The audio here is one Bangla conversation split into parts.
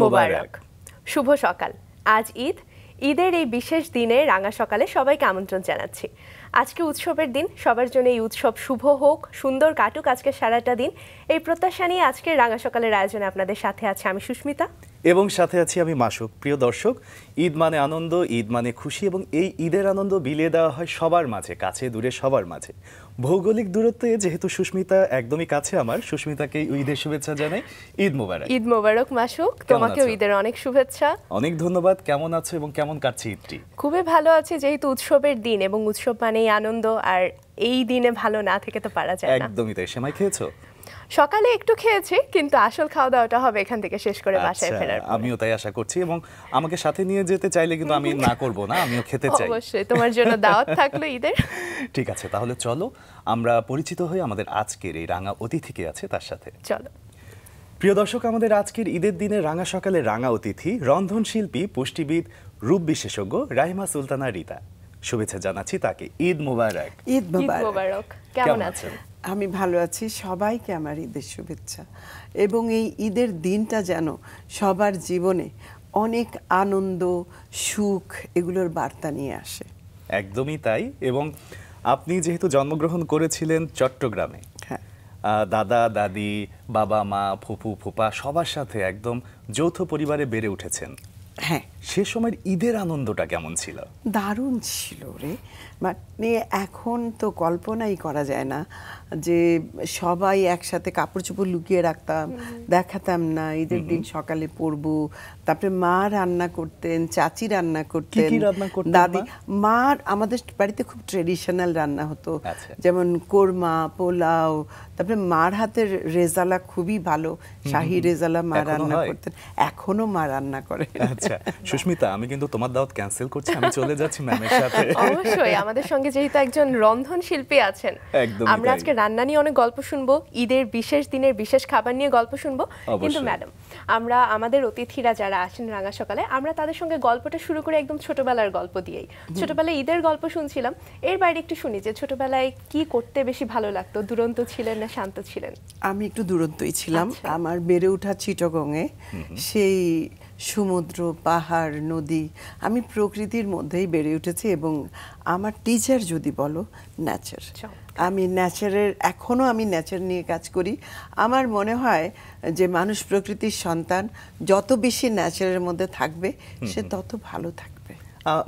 মোবারক শুভ সকাল আজ ঈদ ঈদের এই বিশেষ দিনে রাঙা সকালে সবাইকে আমন্ত্রণ জানাচ্ছি আজকে উৎসবের দিন সবার জন্য এই উৎসব শুভ হোক সুন্দর কাটুক আজকে সারাটা দিন এই প্রত্যাশা নিয়ে আজকে রাঙা সকালের আয়োজনে আপনাদের সাথে আছে আমি সুস্মিতা এবং সাথে আছি আমি মাসুক প্রিয় দর্শক ঈদ মানে আনন্দ ঈদ মানে খুশি এবং এই ঈদের আনন্দ বিলিয়ে দেওয়া হয় সবার মাঝে কাছে দূরে সবার মাঝে ভৌগোলিক দূরত্বে যেহেতু সুস্মিতা একদমই কাছে আমার সুস্মিতাকে ঈদের শুভেচ্ছা জানাই ঈদ মোবারক ঈদ মোবারক মাসুক তোমাকেও ঈদের অনেক শুভেচ্ছা অনেক ধন্যবাদ কেমন আছো এবং কেমন কাটছে ঈদটি খুবই ভালো আছে যেহেতু উৎসবের দিন এবং উৎসব মানেই আনন্দ আর এই দিনে ভালো না থেকে তো পারা যায় না একদমই তাই সেমাই খেয়েছো সকালে একটু খেয়েছি কিন্তু আসল খাওয়া দাওয়াটা হবে এখান থেকে শেষ করে আচ্ছা, বাসায় ফেরার আমিও তাই আশা করছি এবং আমাকে সাথে নিয়ে যেতে চাইলে কিন্তু আমি না করব না আমিও খেতে চাই অবশ্যই তোমার জন্য দাওয়াত থাকলো ঈদের ঠিক আছে তাহলে চলো আমরা পরিচিত হই আমাদের আজকের এই রাঙা অতিথিকে আছে তার সাথে চলো প্রিয় দর্শক আমাদের আজকের ঈদের দিনে রাঙা সকালে রাঙা অতিথি রন্ধন শিল্পী পুষ্টিবিদ রূপ বিশেষজ্ঞ রাহিমা সুলতানা রিতা শুভেচ্ছা জানাচ্ছি তাকে ঈদ মুবারক ঈদ মুবারক কেমন আছেন আমি ভালো আছি সবাইকে আমার ঈদের শুভেচ্ছা এবং এই ঈদের দিনটা যেন সবার জীবনে অনেক আনন্দ সুখ এগুলোর বার্তা নিয়ে আসে একদমই তাই এবং আপনি যেহেতু জন্মগ্রহণ করেছিলেন চট্টগ্রামে হ্যাঁ। দাদা দাদি বাবা মা ফুপু ফুপা সবার সাথে একদম যৌথ পরিবারে বেড়ে উঠেছেন হ্যাঁ সে সময়ের ঈদের আনন্দটা কেমন ছিল দারুণ ছিল রে মানে এখন তো কল্পনাই করা যায় না যে সবাই একসাথে কাপড় চোপড় লুকিয়ে রাখতাম দেখাতাম না ঈদের দিন সকালে পরবো তারপরে মা রান্না করতেন চাচি রান্না করতেন দাদি মা আমাদের বাড়িতে খুব ট্রেডিশনাল রান্না হতো আচ্ছা। যেমন কোরমা পোলাও তারপরে মার হাতের রেজালা খুবই ভালো শাহি রেজালা মা রান্না করতেন এখনো মা রান্না করে আচ্ছা সুস্মিতা আমি কিন্তু তোমার দাওয়াত ক্যান্সেল করছি আমি চলে যাচ্ছি ম্যামের সাথে অবশ্যই আমাদের সঙ্গে যেহেতু একজন রন্ধন শিল্পী আছেন আমরা আজকে রান্না নিয়ে অনেক গল্প শুনবো ঈদের বিশেষ দিনের বিশেষ খাবার নিয়ে গল্প শুনবো কিন্তু ম্যাডাম আমরা আমাদের অতিথিরা যারা আসেন রাঙা সকালে আমরা তাদের সঙ্গে গল্পটা শুরু করে একদম ছোটবেলার গল্প দিয়েই ছোটবেলায় ঈদের গল্প শুনছিলাম এর বাইরে একটু শুনি যে ছোটবেলায় কি করতে বেশি ভালো লাগতো দুরন্ত ছিলেন না শান্ত ছিলেন আমি একটু দূরত্বই ছিলাম আচ্ছা। আমার বেড়ে ওঠা চিটগঙে সেই সমুদ্র পাহাড় নদী আমি প্রকৃতির মধ্যেই বেড়ে উঠেছি এবং আমার টিচার যদি বলো ন্যাচার আমি ন্যাচারের এখনও আমি ন্যাচার নিয়ে কাজ করি আমার মনে হয় যে মানুষ প্রকৃতির সন্তান যত বেশি ন্যাচারের মধ্যে থাকবে সে তত ভালো থাকে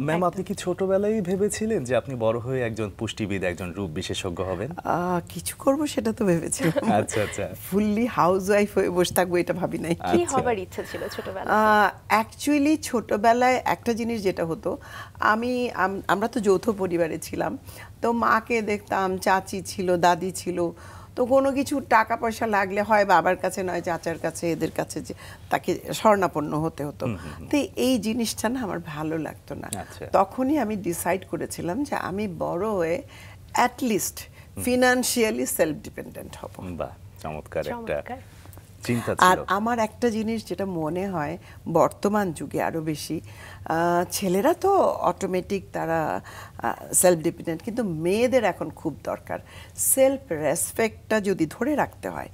ম্যাম আপনি কি ছোটবেলায় ভেবেছিলেন যে আপনি বড় হয়ে একজন পুষ্টিবিদ একজন রূপ বিশেষজ্ঞ হবেন কিছু করব সেটা তো ভেবেছিলাম আচ্ছা আচ্ছা ফুললি ওয়াইফ হয়ে বসে থাকবো এটা ভাবি নাই কি আচ্ছা। হবার ইচ্ছা ছিল ছোটবেলায় অ্যাকচুয়ালি ছোটবেলায় একটা জিনিস যেটা হতো আমি আমরা তো যৌথ পরিবারে ছিলাম তো মাকে দেখতাম চাচি ছিল দাদি ছিল তো কোনো কিছু টাকা পয়সা লাগলে হয় বাবার কাছে নয় চাচার কাছে এদের কাছে যে তাকে স্বর্ণাপন্ন হতে হতো তো এই জিনিসটা না আমার ভালো লাগতো না আচ্ছা। তখনই আমি ডিসাইড করেছিলাম যে আমি বড় হয়ে অ্যাটলিস্ট ফিনান্সিয়ালি সেলফ ডিপেন্ডেন্ট হব বা চমৎকার একটা আর আমার একটা জিনিস যেটা মনে হয় বর্তমান যুগে আরও বেশি ছেলেরা তো অটোমেটিক তারা সেলফ ডিপেন্ডেন্ট কিন্তু মেয়েদের এখন খুব দরকার সেলফ রেসপেক্টটা যদি ধরে রাখতে হয়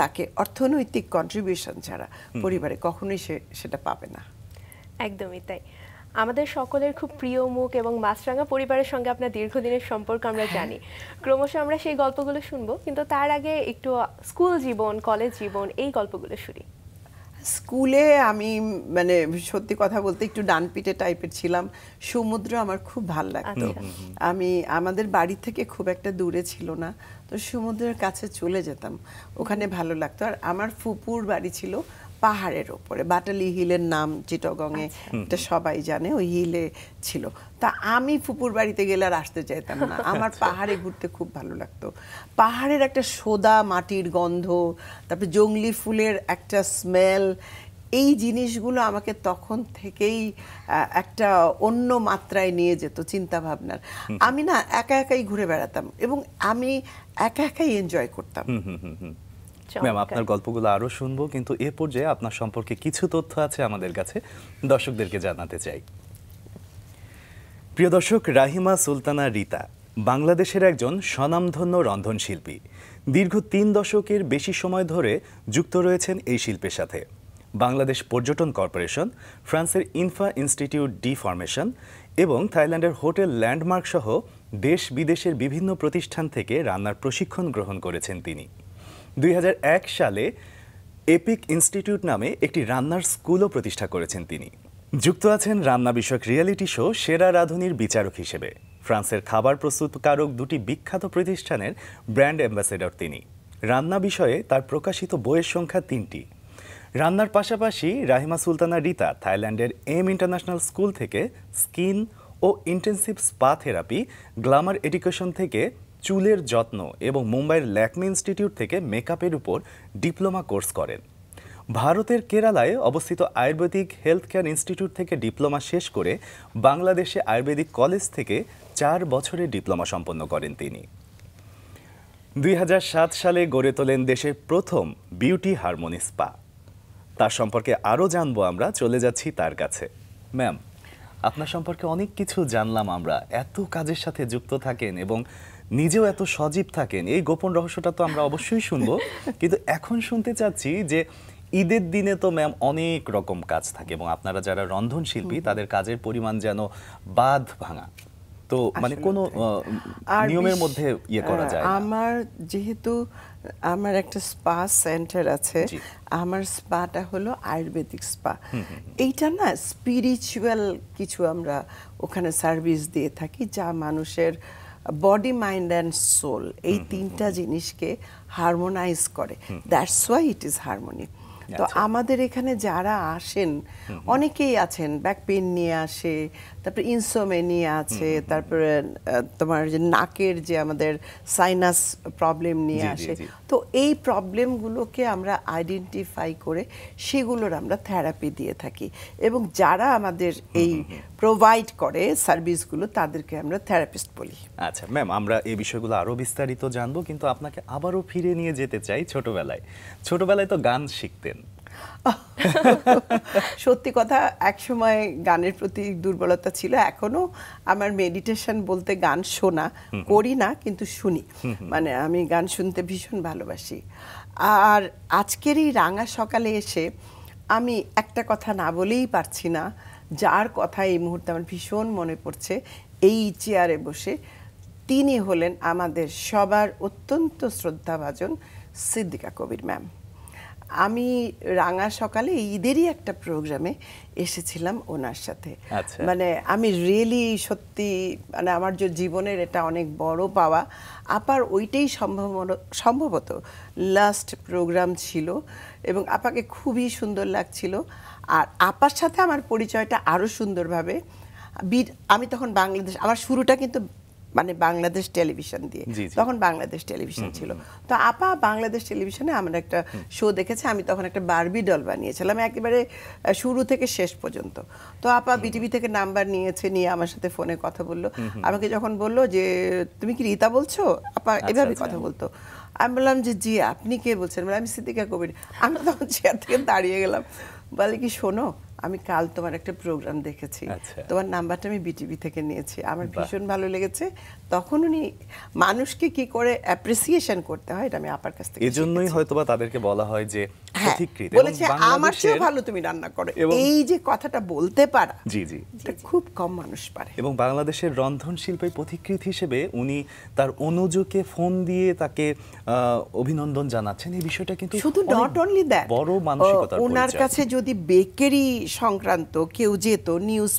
তাকে অর্থনৈতিক কন্ট্রিবিউশন ছাড়া পরিবারে কখনোই সে সেটা পাবে না একদমই তাই আমাদের সকলের খুব প্রিয় মুখ এবং মাছরাঙা পরিবারের সঙ্গে আপনার দীর্ঘদিনের সম্পর্ক আমরা হ্যাঁ। জানি ক্রমশ আমরা সেই গল্পগুলো শুনবো কিন্তু তার আগে একটু স্কুল জীবন কলেজ জীবন এই গল্পগুলো শুনি স্কুলে আমি মানে সত্যি কথা বলতে একটু ডানপিটে টাইপের ছিলাম সমুদ্র আমার খুব ভাল লাগতো আচ্ছা। আমি আমাদের বাড়ি থেকে খুব একটা দূরে ছিল না তো সমুদ্রের কাছে চলে যেতাম ওখানে ভালো লাগতো আর আমার ফুপুর বাড়ি ছিল পাহাড়ের ওপরে বাটালি হিলের নাম চিটগঙে আচ্ছা। এটা সবাই জানে ওই হিলে ছিল তা আমি ফুপুর বাড়িতে গেলে আর আসতে চাইতাম না আমার আচ্ছা। পাহাড়ে ঘুরতে খুব ভালো লাগতো পাহাড়ের একটা সোদা মাটির গন্ধ তারপরে জঙ্গলি ফুলের একটা স্মেল এই জিনিসগুলো আমাকে তখন থেকেই একটা অন্য মাত্রায় নিয়ে যেত চিন্তা ভাবনার আমি না একা একাই ঘুরে বেড়াতাম এবং আমি একা একাই এনজয় করতাম ম্যাম আপনার গল্পগুলো আরো শুনবো কিন্তু এ পর্যায়ে আপনার সম্পর্কে কিছু তথ্য আছে আমাদের কাছে দর্শকদেরকে জানাতে চাই প্রিয় দর্শক রাহিমা সুলতানা রিতা বাংলাদেশের একজন স্বনামধন্য রন্ধনশিল্পী দীর্ঘ তিন দশকের বেশি সময় ধরে যুক্ত রয়েছেন এই শিল্পের সাথে বাংলাদেশ পর্যটন কর্পোরেশন ফ্রান্সের ইনফা ইনস্টিটিউট ডি ফর্মেশন এবং থাইল্যান্ডের হোটেল ল্যান্ডমার্ক সহ দেশ বিদেশের বিভিন্ন প্রতিষ্ঠান থেকে রান্নার প্রশিক্ষণ গ্রহণ করেছেন তিনি দুই সালে এপিক ইনস্টিটিউট নামে একটি রান্নার স্কুলও প্রতিষ্ঠা করেছেন তিনি যুক্ত আছেন রান্না বিষয়ক রিয়েলিটি শো সেরা রাঁধুনির বিচারক হিসেবে ফ্রান্সের খাবার প্রস্তুতকারক দুটি বিখ্যাত প্রতিষ্ঠানের ব্র্যান্ড অ্যাম্বাসেডর তিনি রান্না বিষয়ে তার প্রকাশিত বইয়ের সংখ্যা তিনটি রান্নার পাশাপাশি রাহিমা সুলতানা রিতা থাইল্যান্ডের এম ইন্টারন্যাশনাল স্কুল থেকে স্কিন ও intensive spa therapy glamour education থেকে চুলের যত্ন এবং মুম্বাইয়ের ল্যাকমি ইনস্টিটিউট থেকে মেকআপের উপর ডিপ্লোমা কোর্স করেন ভারতের কেরালায় অবস্থিত আয়ুর্বেদিক হেলথ কেয়ার ইনস্টিটিউট থেকে ডিপ্লোমা শেষ করে বাংলাদেশে আয়ুর্বেদিক কলেজ থেকে চার বছরের ডিপ্লোমা সম্পন্ন করেন তিনি দুই সালে গড়ে তোলেন দেশের প্রথম বিউটি হারমোনি স্পা তার সম্পর্কে আরও জানবো আমরা চলে যাচ্ছি তার কাছে ম্যাম আপনার সম্পর্কে অনেক কিছু জানলাম আমরা এত কাজের সাথে যুক্ত থাকেন এবং নিজেও এত সজীব থাকেন এই গোপন রহস্যটা তো আমরা অবশ্যই শুনবো কিন্তু এখন শুনতে চাচ্ছি যে ঈদের দিনে তো ম্যাম অনেক রকম কাজ থাকে এবং আপনারা যারা রন্ধনশিল্পী তাদের কাজের পরিমাণ যেন বাঁধ ভাঙা তো মানে কোনো নিয়মের মধ্যে ইয়ে করা যায় আমার যেহেতু আমার একটা স্পা সেন্টার আছে আমার স্পাটা হলো আয়ুর্বেদিক স্পা এইটা না স্পিরিচুয়াল কিছু আমরা ওখানে সার্ভিস দিয়ে থাকি যা মানুষের বডি মাইন্ড অ্যান্ড সোল এই তিনটা জিনিসকে হারমোনাইজ করে that's why it is harmony তো আমাদের এখানে যারা আসেন অনেকেই আছেন ব্যাক পেন নিয়ে আসে তারপরে ইনসোমেনিয়া আছে তারপরে তোমার যে নাকের যে আমাদের সাইনাস প্রবলেম নিয়ে আসে তো এই প্রবলেমগুলোকে আমরা আইডেন্টিফাই করে সেগুলোর আমরা থেরাপি দিয়ে থাকি এবং যারা আমাদের এই প্রোভাইড করে সার্ভিসগুলো তাদেরকে আমরা থেরাপিস্ট বলি আচ্ছা ম্যাম আমরা এই বিষয়গুলো আরও বিস্তারিত জানবো কিন্তু আপনাকে আবারও ফিরে নিয়ে যেতে চাই ছোটবেলায় ছোটবেলায় তো গান শিখতেন সত্যি কথা একসময় গানের প্রতি দুর্বলতা ছিল এখনো আমার মেডিটেশন বলতে গান শোনা করি না কিন্তু শুনি মানে আমি গান শুনতে ভীষণ ভালোবাসি আর আজকের এই রাঙা সকালে এসে আমি একটা কথা না বলেই পারছি না যার কথা এই মুহূর্তে আমার ভীষণ মনে পড়ছে এই চেয়ারে বসে তিনি হলেন আমাদের সবার অত্যন্ত শ্রদ্ধাভাজন সিদ্দিকা কবির ম্যাম আমি রাঙা সকালে ঈদেরই একটা প্রোগ্রামে এসেছিলাম ওনার সাথে আচ্ছা। মানে আমি রিয়েলি সত্যি মানে আমার যে জীবনের এটা অনেক বড় পাওয়া আপার ওইটাই সম্ভব সম্ভবত লাস্ট প্রোগ্রাম ছিল এবং আপাকে খুবই সুন্দর লাগছিল আর আপার সাথে আমার পরিচয়টা আরও সুন্দরভাবে আমি তখন বাংলাদেশ আমার শুরুটা কিন্তু মানে বাংলাদেশ টেলিভিশন দিয়ে তখন বাংলাদেশ টেলিভিশন ছিল তো আপা বাংলাদেশ টেলিভিশনে আমার একটা শো দেখেছে আমি তখন একটা বারবি ডল বানিয়েছিলাম একেবারে শুরু থেকে শেষ পর্যন্ত তো আপা বিটিভি থেকে নাম্বার নিয়েছে নিয়ে আমার সাথে ফোনে কথা বললো আমাকে যখন বললো যে তুমি কি রীতা বলছো আপা আচ্ছা, এভাবে আচ্ছা। কথা বলতো আমি বললাম যে জি আপনি কে বলছেন আমি সিদ্দিকা কবির আমি তখন চেয়ার থেকে দাঁড়িয়ে গেলাম বলে কি শোনো আমি কাল তোমার একটা প্রোগ্রাম দেখেছি আচ্ছা। তোমার নাম্বারটা আমি বিটিভি থেকে নিয়েছি আমার ভীষণ ভালো লেগেছে তখন উনি মানুষকে কি করে অ্যাপ্রিসিয়েশন করতে হয় এটা আমি আপার কাছ থেকে এজন্যই হয়তোবা তাদেরকে বলা হয় যে পথিকৃত হ্যাঁ, বলেছে আমার চেয়ে ভালো তুমি রান্না করো এই যে কথাটা বলতে পারা জি জি এটা খুব কম মানুষ পারে এবং বাংলাদেশের রন্ধন শিল্পের পথিকৃত হিসেবে উনি তার অনুজকে ফোন দিয়ে তাকে অভিনন্দন জানাচ্ছেন এই বিষয়টা কিন্তু শুধু নট অনলি দ্যাট বড় মানসিকতা ওনার কাছে যদি বেকারি সংক্রান্ত কেউ যেত নিউজ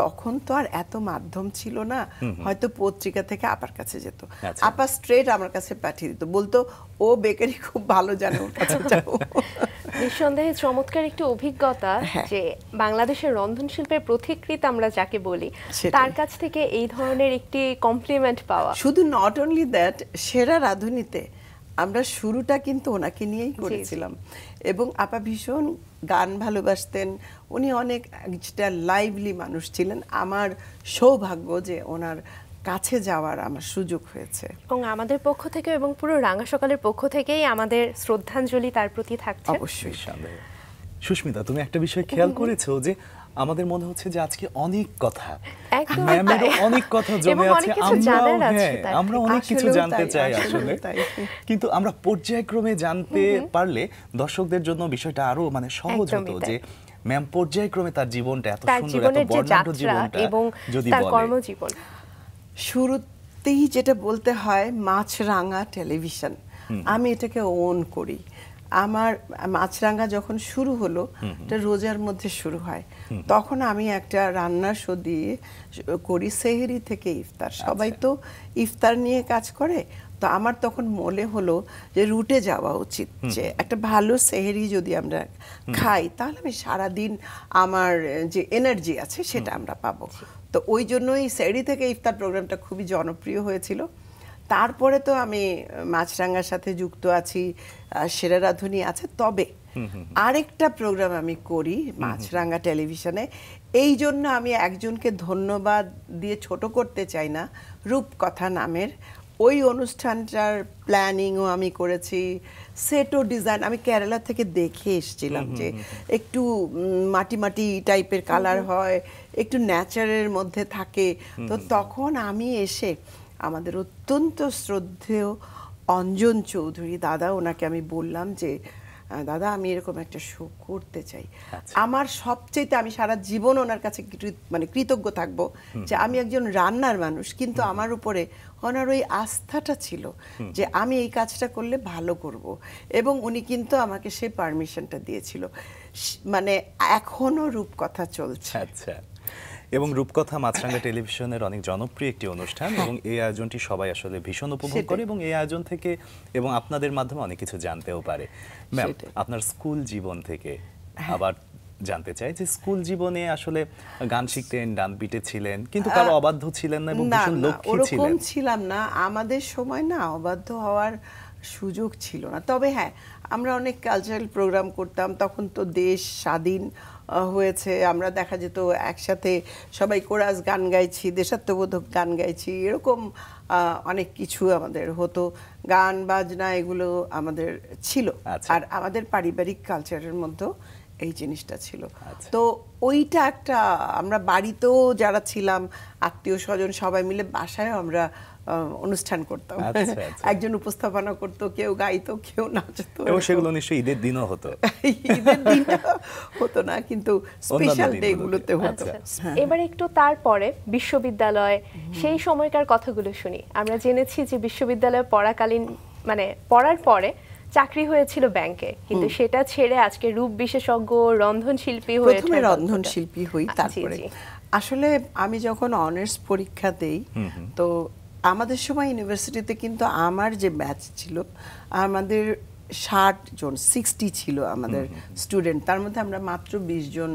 তখন তো আর এত মাধ্যম ছিল না হয়তো পত্রিকা থেকে আপার কাছে যেত আচ্ছা। আপা স্ট্রেট আমার কাছে পাঠিয়ে দিত বলতো ও বেকারি খুব ভালো জানে ওর কাছে যাও নিঃসন্দেহে চমৎকার একটি অভিজ্ঞতা হ্যাঁ। যে বাংলাদেশের রন্ধন শিল্পের প্রতিকৃত আমরা যাকে বলি তার কাছ থেকে এই ধরনের একটি কমপ্লিমেন্ট পাওয়া শুধু নট অনলি দ্যাট সেরা রাঁধুনিতে আমরা শুরুটা কিন্তু ওনাকে নিয়েই করেছিলাম এবং আপা ভীষণ গান ভালোবাসতেন উনি অনেক একটা লাইভলি মানুষ ছিলেন আমার সৌভাগ্য যে ওনার কাছে যাওয়ার আমার সুযোগ হয়েছে এবং আমাদের পক্ষ থেকে এবং পুরো রাঙা সকালের পক্ষ থেকেই আমাদের শ্রদ্ধাঞ্জলি তার প্রতি থাকছে অবশ্যই সুস্মিতা তুমি একটা বিষয় খেয়াল করেছো যে আমাদের মনে হচ্ছে যে আজকে অনেক কথা ম্যামেরও অনেক কথা জমে আছে হ্যাঁ, আমরা অনেক কিছু জানতে চাই আসলে কিন্তু আমরা পর্যায়ক্রমে জানতে পারলে দর্শকদের জন্য বিষয়টা আরো মানে সহজ হতো যে ম্যাম পর্যায়ক্রমে তার জীবনটা এত সুন্দর এত বর্ণাঢ্য জীবনটা এবং তার কর্মজীবন শুরুতেই যেটা বলতে হয় মাছ রাঙা টেলিভিশন আমি এটাকে ওন করি আমার মাছরাঙ্গা যখন শুরু হলো এটা রোজার মধ্যে শুরু হয় তখন আমি একটা রান্না শো দিয়ে করি সেহেরি থেকে ইফতার আচ্ছা। সবাই তো ইফতার নিয়ে কাজ করে তো আমার তখন মনে হলো যে রুটে যাওয়া উচিত যে একটা ভালো সেহেরি যদি আমরা খাই তাহলে আমি সারাদিন আমার যে এনার্জি আছে সেটা আমরা পাবো তো ওই জন্যই সেহেরি থেকে ইফতার প্রোগ্রামটা খুবই জনপ্রিয় হয়েছিল তারপরে তো আমি মাছরাঙ্গার সাথে যুক্ত আছি সেরা রাধুনি আছে তবে আরেকটা প্রোগ্রাম আমি করি মাছরাঙ্গা টেলিভিশনে এই জন্য আমি একজনকে ধন্যবাদ দিয়ে ছোট করতে চাই না রূপকথা নামের ওই অনুষ্ঠানটার প্ল্যানিংও আমি করেছি সেটও ডিজাইন আমি কেরালা থেকে দেখে এসছিলাম যে একটু মাটি মাটি টাইপের কালার হয় একটু ন্যাচারের মধ্যে থাকে তো তখন আমি এসে আমাদের অত্যন্ত শ্রদ্ধেয় অঞ্জন চৌধুরী দাদা ওনাকে আমি বললাম যে দাদা আমি এরকম একটা শো করতে চাই আচ্ছা। আমার সবচেয়ে আমি সারা জীবন ওনার কাছে মানে কৃতজ্ঞ থাকব যে আমি একজন রান্নার মানুষ কিন্তু আমার উপরে ওনার ওই আস্থাটা ছিল যে আমি এই কাজটা করলে ভালো করব এবং উনি কিন্তু আমাকে সে পারমিশনটা দিয়েছিল মানে এখনো রূপকথা চলছে আচ্ছা এবং রূপকথা মাছরাঙ্গা টেলিভিশনের অনেক জনপ্রিয় একটি অনুষ্ঠান হ্যাঁ। এবং এই আয়োজনটি সবাই আসলে ভীষণ উপভোগ করে এবং এই আয়োজন থেকে এবং আপনাদের মাধ্যমে অনেক কিছু জানতেও পারে ম্যাম আপনার স্কুল জীবন থেকে হ্যাঁ। আবার জানতে চাই যে স্কুল জীবনে আসলে গান শিখতেন ডান পিটে ছিলেন কিন্তু কারো অবাধ্য ছিলেন না এবং ভীষণ লক্ষ্মী ছিলেন ওরকম ছিলাম না আমাদের সময় না অবাধ্য হওয়ার সুযোগ ছিল না তবে হ্যাঁ আমরা অনেক কালচারাল প্রোগ্রাম করতাম তখন তো দেশ স্বাধীন হয়েছে আমরা দেখা যেত একসাথে সবাই কোরাস গান গাইছি দেশাত্মবোধক গান গাইছি এরকম অনেক কিছু আমাদের হতো গান বাজনা এগুলো আমাদের ছিল আচ্ছা। আর আমাদের পারিবারিক কালচারের মধ্যেও এই জিনিসটা ছিল আচ্ছা। তো ওইটা একটা আমরা বাড়িতেও যারা ছিলাম আত্মীয় স্বজন সবাই মিলে বাসায় আমরা অনুষ্ঠান করতাম আচ্ছা, আচ্ছা। একজন উপস্থাপনা করতো কেউ গাইতো কেউ নাচতো এবং সেগুলো নিশ্চয়ই ঈদের দিনও হতো ঈদের দিনটা হতো না কিন্তু স্পেশাল ডে গুলোতে হতো আচ্ছা। হ্যাঁ। এবার একটু তারপরে বিশ্ববিদ্যালয় সেই সময়কার কথাগুলো শুনি আমরা জেনেছি যে বিশ্ববিদ্যালয়ে পড়াকালীন মানে পড়ার পরে চাকরি হয়েছিল ব্যাংকে কিন্তু সেটা ছেড়ে আজকে রূপ বিশেষজ্ঞ রন্ধন শিল্পী হয়ে প্রথমে রন্ধন শিল্পী হই তারপরে আসলে আমি যখন অনার্স পরীক্ষা দেই তো আমাদের সময় ইউনিভার্সিটিতে কিন্তু আমার যে ব্যাচ ছিল আমাদের ষাট জন সিক্সটি ছিল আমাদের স্টুডেন্ট তার মধ্যে আমরা মাত্র বিশ জন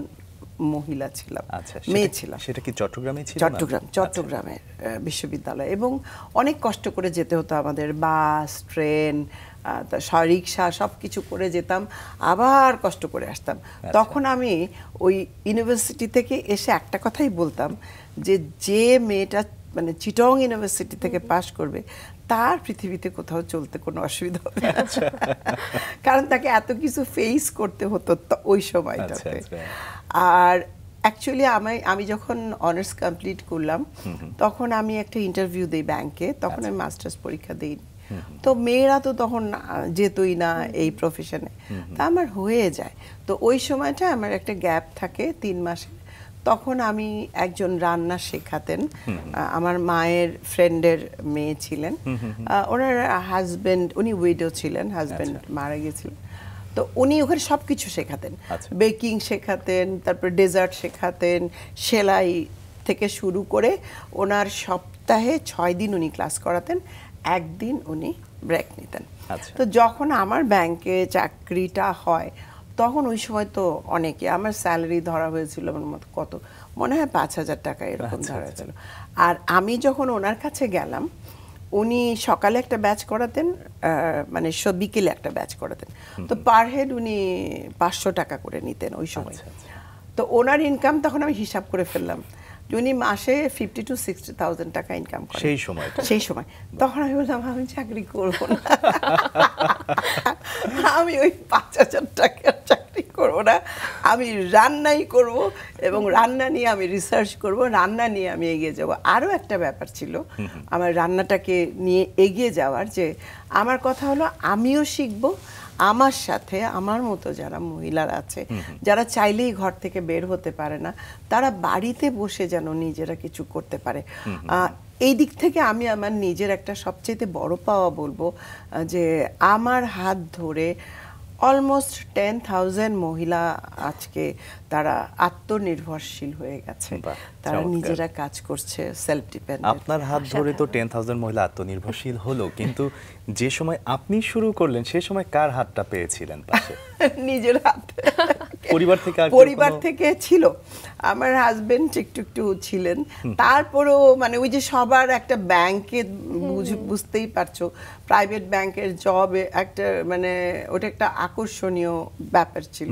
মহিলা ছিলাম আচ্ছা, মেয়ে ছিলাম সেটা কি চট্টগ্রামে ছিল চট্টগ্রাম আচ্ছা। চট্টগ্রামের বিশ্ববিদ্যালয় এবং অনেক কষ্ট করে যেতে হতো আমাদের বাস ট্রেন রিক্সা সব কিছু করে যেতাম আবার কষ্ট করে আসতাম আচ্ছা। তখন আমি ওই ইউনিভার্সিটি থেকে এসে একটা কথাই বলতাম যে যে মেয়েটা মানে চিটং ইউনিভার্সিটি থেকে পাশ করবে তার পৃথিবীতে কোথাও চলতে কোনো অসুবিধা হবে আচ্ছা। কারণ তাকে এত কিছু ফেস করতে হতো ওই সময়টাতে আচ্ছা, আচ্ছা। আর অ্যাকচুয়ালি আমি আমি যখন অনার্স কমপ্লিট করলাম তখন আমি একটা ইন্টারভিউ দিই ব্যাংকে তখন আমি মাস্টার্স পরীক্ষা দিই তো মেয়েরা তো তখন যেতই না এই প্রফেশনে তা আমার হয়ে যায় তো ওই সময়টা আমার একটা গ্যাপ থাকে তিন মাসে তখন আমি একজন রান্না শেখাতেন আমার মায়ের ফ্রেন্ডের মেয়ে ছিলেন ওনার হাজব্যান্ড উনি উইডো ছিলেন হাজব্যান্ড আচ্ছা। মারা গেছিলেন তো উনি ওখানে সব কিছু শেখাতেন আচ্ছা। বেকিং শেখাতেন তারপর ডেজার্ট শেখাতেন সেলাই থেকে শুরু করে ওনার সপ্তাহে ছয় দিন উনি ক্লাস করাতেন একদিন উনি ব্রেক নিতেন আচ্ছা। তো যখন আমার ব্যাংকে চাকরিটা হয় তখন ওই সময় তো অনেকে আমার স্যালারি ধরা হয়েছিল আমার মতো কত মনে হয় পাঁচ হাজার টাকা এরকম আচ্ছা, ধরা আচ্ছা। ছিল আর আমি যখন ওনার কাছে গেলাম উনি সকালে একটা ব্যাচ করাতেন মানে বিকেলে একটা ব্যাচ করাতেন তো পার হেড উনি পাঁচশো টাকা করে নিতেন ওই সময় আচ্ছা, তো ওনার ইনকাম তখন আমি হিসাব করে ফেললাম উনি মাসে ফিফটি টু সিক্সটি থাউজেন্ড টাকা ইনকাম করে সেই সময় সেই সময় তখন আমি বললাম আমি চাকরি করব না আমি ওই পাঁচ হাজার টাকার চাকরি করব না আমি রান্নাই করব এবং রান্না নিয়ে আমি রিসার্চ করব রান্না নিয়ে আমি এগিয়ে যাব আরও একটা ব্যাপার ছিল আমার রান্নাটাকে নিয়ে এগিয়ে যাওয়ার যে আমার কথা হলো আমিও শিখবো আমার সাথে আমার মতো যারা মহিলারা আছে যারা চাইলেই ঘর থেকে বের হতে পারে না তারা বাড়িতে বসে যেন নিজেরা কিছু করতে পারে এই দিক থেকে আমি আমার নিজের একটা সবচেয়ে বড় পাওয়া বলবো যে আমার হাত ধরে অলমোস্ট টেন থাউজেন্ড মহিলা আজকে তারা আত্মনির্ভরশীল হয়ে গেছে তারা নিজেরা কাজ করছে সেলফ ডিপেন্ডেন্ট আপনার হাত ধরে তো 10000 মহিলা আত্মনির্ভরশীল হলো কিন্তু যে সময় আপনি শুরু করলেন সেই সময় কার হাতটা পেয়েছিলেন পাশে নিজের হাত পরিবার থেকে পরিবার থেকে ছিল আমার হাজবেন্ড একটু টু ছিলেন তারপরেও মানে ওই যে সবার একটা ব্যাংকে বুঝতেই পারছো প্রাইভেট ব্যাংকের জব একটা মানে ওটা একটা আকর্ষণীয় ব্যাপার ছিল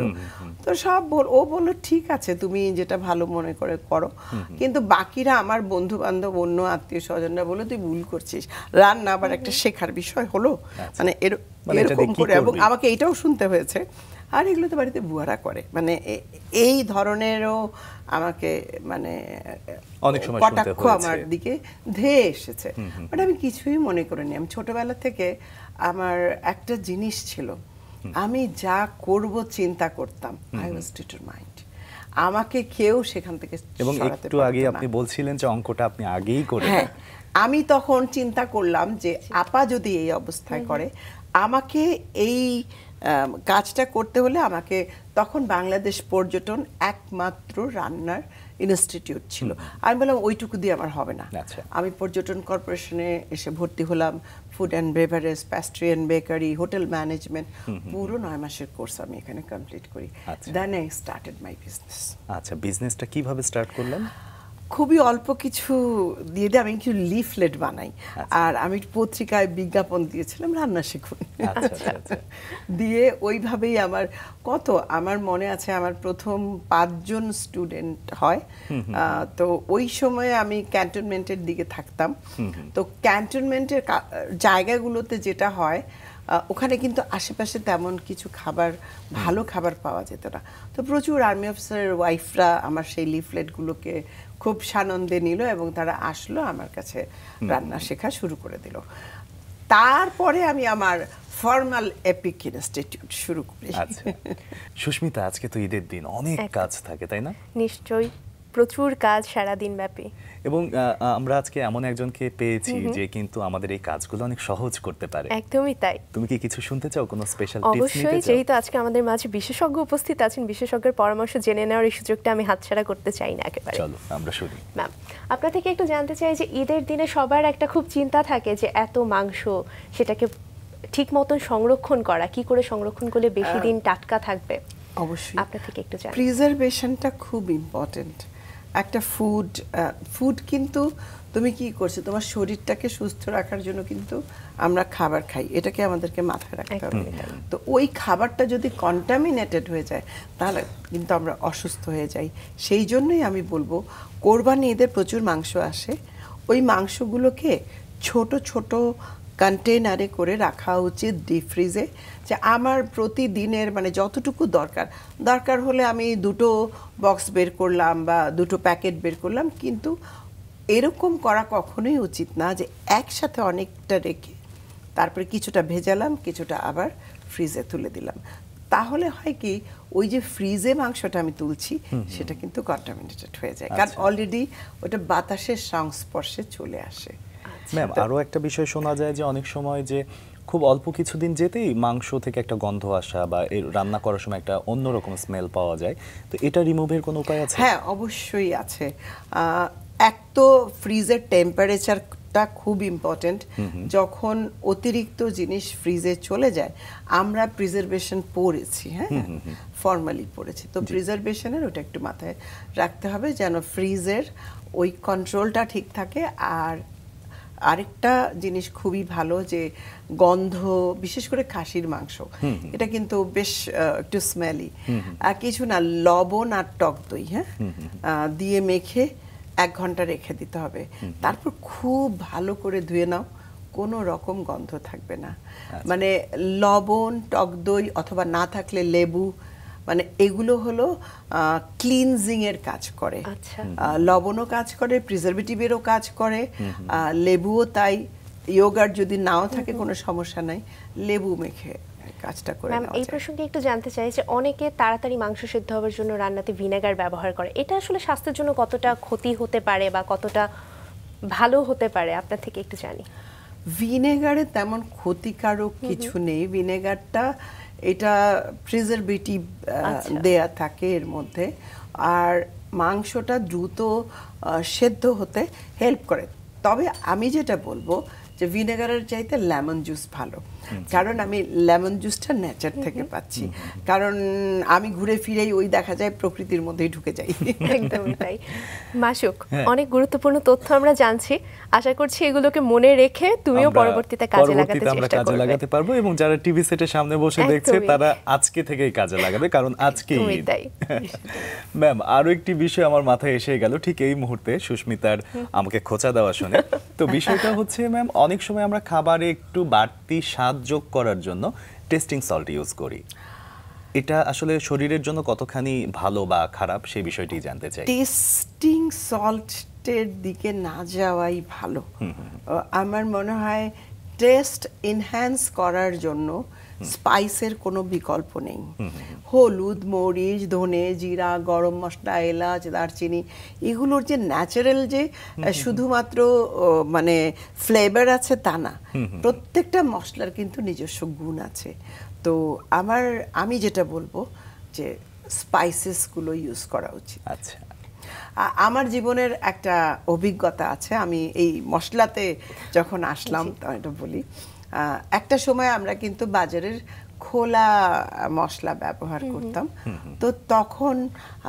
তো সব ও বললো ঠিক আছে তুমি যেটা ভালো মনে করে করো কিন্তু বাকিরা আমার বন্ধু বান্ধব অন্য আত্মীয় স্বজনরা বলে তুই ভুল করছিস রান্না আবার একটা শেখার বিষয় হলো আচ্ছা। মানে, মানে এরকম করে এবং আমাকে এটাও শুনতে হয়েছে আর এগুলো তো বাড়িতে বুয়ারা করে মানে এই ধরনেরও আমাকে মানে অনেক সময় কটাক্ষ আমার দিকে ধেয়ে এসেছে বাট আমি কিছুই মনে করিনি আমি ছোটবেলা থেকে আমার একটা জিনিস ছিল আমি যা করব চিন্তা করতাম আই ওয়াজ ডিটারমাইন্ড আমাকে কেউ সেখান থেকে এবং একটু আগে আপনি বলছিলেন যে অঙ্কটা আপনি আগেই করে হ্যাঁ আমি তখন চিন্তা করলাম যে আপা যদি এই অবস্থায় করে আমাকে এই কাজটা করতে হলে আমাকে তখন বাংলাদেশ পর্যটন একমাত্র রান্নার ইনস্টিটিউট ছিল আমি বললাম ওইটুকু দিয়ে আমার হবে না আচ্ছা। আমি পর্যটন কর্পোরেশনে এসে ভর্তি হলাম food and beverage pastry and bakery hotel management পুরো নয় মাসের কোর্স আমি এখানে কমপ্লিট করি then I started my business আচ্ছা বিজনেসটা আচ্ছা, কিভাবে স্টার্ট করলাম খুবই অল্প কিছু দিয়ে দিয়ে আমি কিছু লিফলেট বানাই আচ্ছা। আর আমি পত্রিকায় বিজ্ঞাপন দিয়েছিলাম রান্না শিখুন আচ্ছা, আচ্ছা, দিয়ে ওইভাবেই আমার কত আমার মনে আছে আমার প্রথম পাঁচজন স্টুডেন্ট হয় তো ওই সময়ে আমি ক্যান্টনমেন্টের দিকে থাকতাম তো ক্যান্টনমেন্টের জায়গাগুলোতে যেটা হয় ওখানে কিন্তু আশেপাশে তেমন কিছু খাবার ভালো খাবার পাওয়া যেত না তো প্রচুর আর্মি অফিসারের ওয়াইফরা আমার সেই লিফলেটগুলোকে খুব সানন্দে নিল এবং তারা আসলো আমার কাছে রান্না শেখা শুরু করে দিল তারপরে আমি আমার ফর্মাল এপিক ইনস্টিটিউট শুরু করি আচ্ছা। সুস্মিতা আজকে তো ঈদের দিন অনেক কাজ থাকে তাই না নিশ্চয়ই প্রচুর কাজ সারা দিন ব্যাপী এবং আমরা আজকে এমন একজনকে পেয়েছি যে কিন্তু আমাদের এই কাজগুলো অনেক সহজ করতে পারে একদমই তাই তুমি কি কিছু শুনতে চাও কোনো স্পেশাল টিপস অবশ্যই যেহেতু আজকে আমাদের মাঝে বিশেষজ্ঞ উপস্থিত আছেন বিশেষজ্ঞের পরামর্শ জেনে নেওয়ার এই সুযোগটা আমি হাতছাড়া করতে চাই না একেবারে চলো আমরা শুনি ম্যাম আপনার থেকে একটু জানতে চাই যে ঈদের দিনে সবার একটা খুব চিন্তা থাকে যে এত মাংস সেটাকে ঠিক মতন সংরক্ষণ করা কি করে সংরক্ষণ করলে বেশি দিন টাটকা থাকবে অবশ্যই আপনার থেকে একটু জানতে প্রিজারভেশনটা খুব ইম্পর্টেন্ট একটা ফুড ফুড কিন্তু তুমি কি করছো তোমার শরীরটাকে সুস্থ রাখার জন্য কিন্তু আমরা খাবার খাই এটাকে আমাদেরকে মাথায় রাখতে হবে তো ওই খাবারটা যদি কন্টামিনেটেড হয়ে যায় তাহলে কিন্তু আমরা অসুস্থ হয়ে যাই সেই জন্যই আমি বলবো কোরবানি এদের প্রচুর মাংস আসে ওই মাংসগুলোকে ছোট ছোট কন্টেনারে করে রাখা উচিত ডিপ ফ্রিজে যে আমার প্রতিদিনের মানে যতটুকু দরকার দরকার হলে আমি দুটো বক্স বের করলাম বা দুটো প্যাকেট বের করলাম কিন্তু এরকম করা কখনোই উচিত না যে একসাথে অনেকটা রেখে তারপরে কিছুটা ভেজালাম কিছুটা আবার ফ্রিজে তুলে দিলাম তাহলে হয় কি ওই যে ফ্রিজে মাংসটা আমি তুলছি সেটা কিন্তু কন্টামিনেটেড হয়ে যায় কারণ অলরেডি আচ্ছা। ওটা বাতাসের সংস্পর্শে চলে আসে ম্যাম আরও একটা বিষয় শোনা যায় যে অনেক সময় যে খুব অল্প কিছুদিন যেতেই মাংস থেকে একটা গন্ধ আসা বা এর রান্না করার সময় একটা অন্যরকম স্মেল পাওয়া যায় তো এটা রিমুভের কোনো উপায় আছে হ্যাঁ অবশ্যই আছে এক তো ফ্রিজের টেম্পারেচার খুব ইম্পর্টেন্ট যখন অতিরিক্ত জিনিস ফ্রিজে চলে যায় আমরা প্রিজারভেশন পড়েছি হ্যাঁ ফর্মালি পড়েছি তো প্রিজারভেশনের ওটা একটু মাথায় রাখতে হবে যেন ফ্রিজের ওই কন্ট্রোলটা ঠিক থাকে আর আরেকটা জিনিস খুবই ভালো যে গন্ধ বিশেষ করে খাসির মাংস এটা কিন্তু বেশ একটু স্মেলি আর কিছু না লবণ আর টক দই হ্যাঁ দিয়ে মেখে এক ঘন্টা রেখে দিতে হবে তারপর খুব ভালো করে ধুয়ে নাও কোনো রকম গন্ধ থাকবে না আচ্ছা। মানে লবণ টক দই অথবা না থাকলে লেবু মানে এগুলো হলো ক্লিনজিংয়ের কাজ করে আচ্ছা। লবণও কাজ করে প্রিজারভেটিভেরও কাজ করে লেবুও তাই ইয়োগার যদি নাও থাকে কোনো সমস্যা নাই লেবু মেখে কাজটা করে ম্যাম এই প্রসঙ্গে একটু জানতে চাই যে অনেকে তাড়াতাড়ি মাংস সিদ্ধ হওয়ার জন্য রান্নাতে ভিনেগার ব্যবহার করে এটা আসলে স্বাস্থ্যের জন্য কতটা ক্ষতি হতে পারে বা কতটা ভালো হতে পারে আপনার থেকে একটু জানি ভিনেগারে তেমন ক্ষতিকারক কিছু নেই ভিনেগারটা এটা প্রিজারভেটিভ আচ্ছা। দেয়া থাকে এর মধ্যে আর মাংসটা দ্রুত সেদ্ধ হতে হেল্প করে তবে আমি যেটা বলবো যে ভিনেগারের চাইতে লেমন জুস ভালো কারণ আমি লেমন জুসটা নেচার থেকে পাচ্ছি কারণ আমি ঘুরে ফিরেই ওই দেখা যায় প্রকৃতির মধ্যেই ঢুকে যাই একদম তাই মাসুক হ্যাঁ। অনেক গুরুত্বপূর্ণ তথ্য আমরা জানছি আশা করছি এগুলোকে মনে রেখে তুমিও পরবর্তীতে কাজে লাগাতে চেষ্টা করবে আমরা কাজে লাগাতে পারবো এবং যারা টিভি সেটের সামনে বসে দেখছে তারা আজকে থেকেই কাজে লাগাবে কারণ আজকেই ম্যাম আরো একটি বিষয় আমার মাথায় এসে গেল ঠিক এই মুহূর্তে সুস্মিতার আমাকে খোঁচা দেওয়া শুনে তো বিষয়টা হচ্ছে ম্যাম অনেক সময় আমরা খাবারে একটু বাড়তি স্বাদ যোগ করার জন্য টেস্টিং সল্ট ইউজ করি এটা আসলে শরীরের জন্য কতখানি ভালো বা খারাপ সেই বিষয়টি জানতে চাই টেস্টিং সল্টের দিকে না যাওয়াই ভালো আমার মনে হয় টেস্ট এনহ্যান্স করার জন্য স্পাইসের কোনো বিকল্প নেই হলুদ মরিচ ধনে জিরা গরম মশলা এলাচ দারচিনি এগুলোর যে ন্যাচারাল যে শুধুমাত্র মানে ফ্লেভার আছে তা না প্রত্যেকটা মশলার কিন্তু নিজস্ব গুণ আছে তো আমার আমি যেটা বলবো যে স্পাইসেসগুলো ইউজ করা উচিত আচ্ছা আমার জীবনের একটা অভিজ্ঞতা আছে আমি এই মশলাতে যখন আসলাম এটা বলি একটা সময় আমরা কিন্তু বাজারের খোলা মশলা ব্যবহার করতাম তো তখন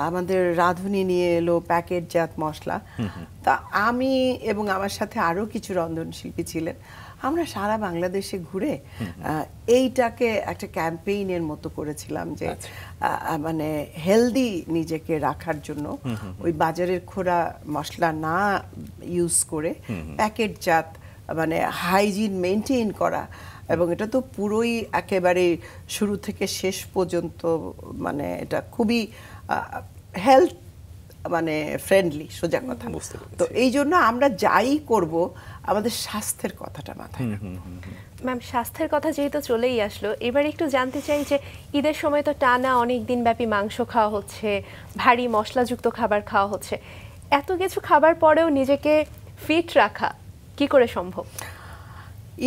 আমাদের রাঁধুনি নিয়ে এলো প্যাকেটজাত মশলা তা আমি এবং আমার সাথে আরও কিছু রন্ধনশিল্পী ছিলেন আমরা সারা বাংলাদেশে ঘুরে এইটাকে একটা ক্যাম্পেইনের মতো করেছিলাম যে আচ্ছা। মানে হেলদি নিজেকে রাখার জন্য ওই বাজারের খোরা মশলা না ইউজ করে প্যাকেটজাত মানে হাইজিন মেনটেন করা এবং এটা তো পুরোই একেবারে শুরু থেকে শেষ পর্যন্ত মানে এটা খুবই হেলথ মানে ফ্রেন্ডলি সোজা কথা তো এই জন্য আমরা যাই করব আমাদের স্বাস্থ্যের কথাটা মাথায় ম্যাম স্বাস্থ্যের কথা যেহেতু চলেই আসলো এবার একটু জানতে চাই যে ঈদের সময় তো টানা অনেক দিন ব্যাপী মাংস খাওয়া হচ্ছে ভারী মশলাযুক্ত খাবার খাওয়া হচ্ছে এত কিছু খাবার পরেও নিজেকে ফিট রাখা কি করে সম্ভব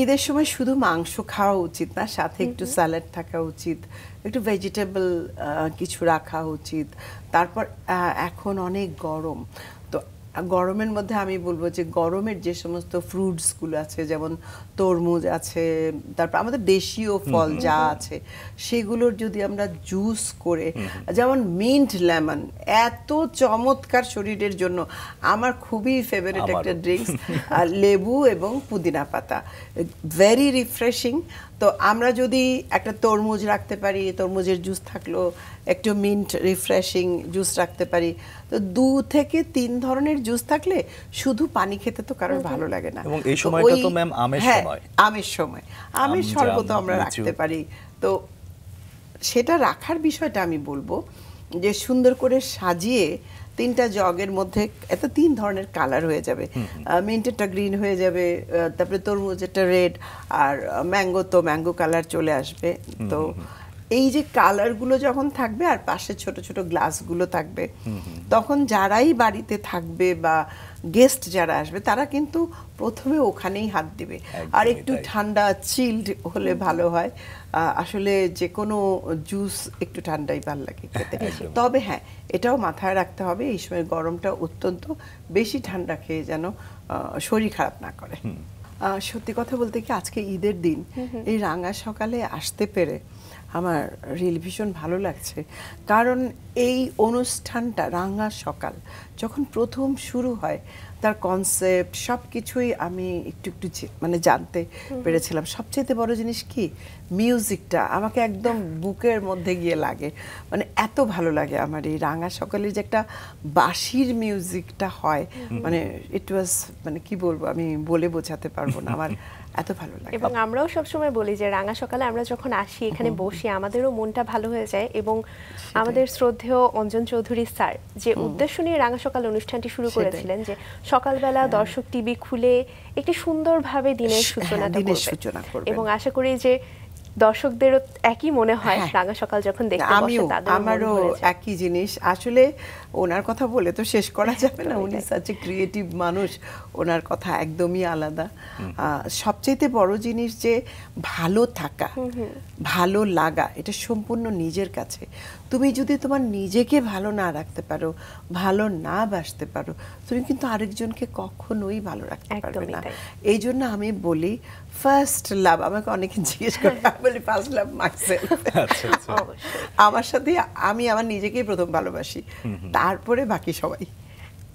ঈদের সময় শুধু মাংস খাওয়া উচিত না সাথে একটু স্যালাড থাকা উচিত একটু ভেজিটেবল কিছু রাখা উচিত তারপর এখন অনেক গরম গরমের মধ্যে আমি বলবো যে গরমের যে সমস্ত ফ্রুটসগুলো আছে যেমন তরমুজ আছে তারপর আমাদের দেশীয় ফল যা আছে সেগুলোর যদি আমরা জুস করে যেমন মিন্ট লেমন এত চমৎকার শরীরের জন্য আমার খুবই ফেভারিট একটা ড্রিঙ্কস লেবু এবং পুদিনা পাতা ভেরি রিফ্রেশিং তো আমরা যদি একটা তরমুজ রাখতে পারি তরমুজের জুস থাকলো একটু মিন্ট রিফ্রেশিং জুস রাখতে পারি তো দু থেকে তিন ধরনের জুস থাকলে শুধু পানি খেতে তো কারোর ভালো লাগে না এবং এই সময়টা তো ম্যাম আমের হ্যাঁ, সময় আমের সময় আমের শরবত আমরা রাখতে পারি তো সেটা রাখার বিষয়টা আমি বলবো যে সুন্দর করে সাজিয়ে তিনটা জগের মধ্যে এত তিন ধরনের কালার হয়ে যাবে মিন্টেরটা গ্রিন হয়ে যাবে তারপরে তরমুজ একটা রেড আর ম্যাঙ্গো তো ম্যাঙ্গো কালার চলে আসবে তো এই যে কালারগুলো যখন থাকবে আর পাশে ছোট ছোট গ্লাসগুলো থাকবে তখন যারাই বাড়িতে থাকবে বা গেস্ট যারা আসবে তারা কিন্তু প্রথমে ওখানেই হাত দিবে আর একটু ঠান্ডা চিল্ড হলে ভালো হয় আসলে যে কোনো জুস একটু ঠান্ডাই ভাল লাগে হ্যাঁ, খেতে তবে হ্যাঁ এটাও মাথায় রাখতে হবে এই সময় গরমটা অত্যন্ত বেশি ঠান্ডা খেয়ে যেন শরীর খারাপ না করে সত্যি কথা বলতে কি আজকে ঈদের দিন এই রাঙা সকালে আসতে পেরে আমার রিল ভীষণ ভালো লাগছে কারণ এই অনুষ্ঠানটা রাঙা সকাল যখন প্রথম শুরু হয় তার কনসেপ্ট সব কিছুই আমি একটু একটু মানে জানতে পেরেছিলাম সবচেয়ে বড় জিনিস কি মিউজিকটা আমাকে একদম বুকের মধ্যে গিয়ে লাগে মানে এত ভালো লাগে আমার এই রাঙা সকালের যে একটা বাঁশির মিউজিকটা হয় মানে ইট ওয়াজ মানে কি বলবো আমি বলে বোঝাতে পারবো না আমার এত ভালো লাগে এবং আমরাও সবসময় বলি যে রাঙা সকালে আমরা যখন আসি এখানে বসি আমাদেরও মনটা ভালো হয়ে যায় এবং আমাদের শ্রদ্ধেয় অঞ্জন চৌধুরী স্যার যে উদ্দেশ্য নিয়ে রাঙা সকাল অনুষ্ঠানটি শুরু করেছিলেন যে সকালবেলা হ্যাঁ। দর্শক টিভি খুলে একটি সুন্দরভাবে দিনের হ্যাঁ, সূচনা সূচনাটা করবে এবং আশা করি যে দর্শকদেরও একই মনে হয় হ্যাঁ। রাঙা সকাল যখন দেখতে আমিও আমারও একই জিনিস আসলে ওনার কথা বলে তো শেষ করা হ্যাঁ, যাবে না উনি সাচ ক্রিয়েটিভ মানুষ ওনার কথা একদমই আলাদা সবচেয়েতে বড় জিনিস যে ভালো থাকা ভালো লাগা এটা সম্পূর্ণ নিজের কাছে তুমি যদি তোমার নিজেকে ভালো না রাখতে পারো ভালো না বাসতে পারো তুমি কিন্তু আরেকজনকে কখনোই ভালো রাখতে পারবে না এই জন্য আমি বলি ফার্স্ট লাভ আমাকে অনেকে জিজ্ঞেস করে আমি বলি ফার্স্ট লাভ মাকসেল আমার সাথে আমি আমার নিজেকেই প্রথম ভালোবাসি তারপরে বাকি সবাই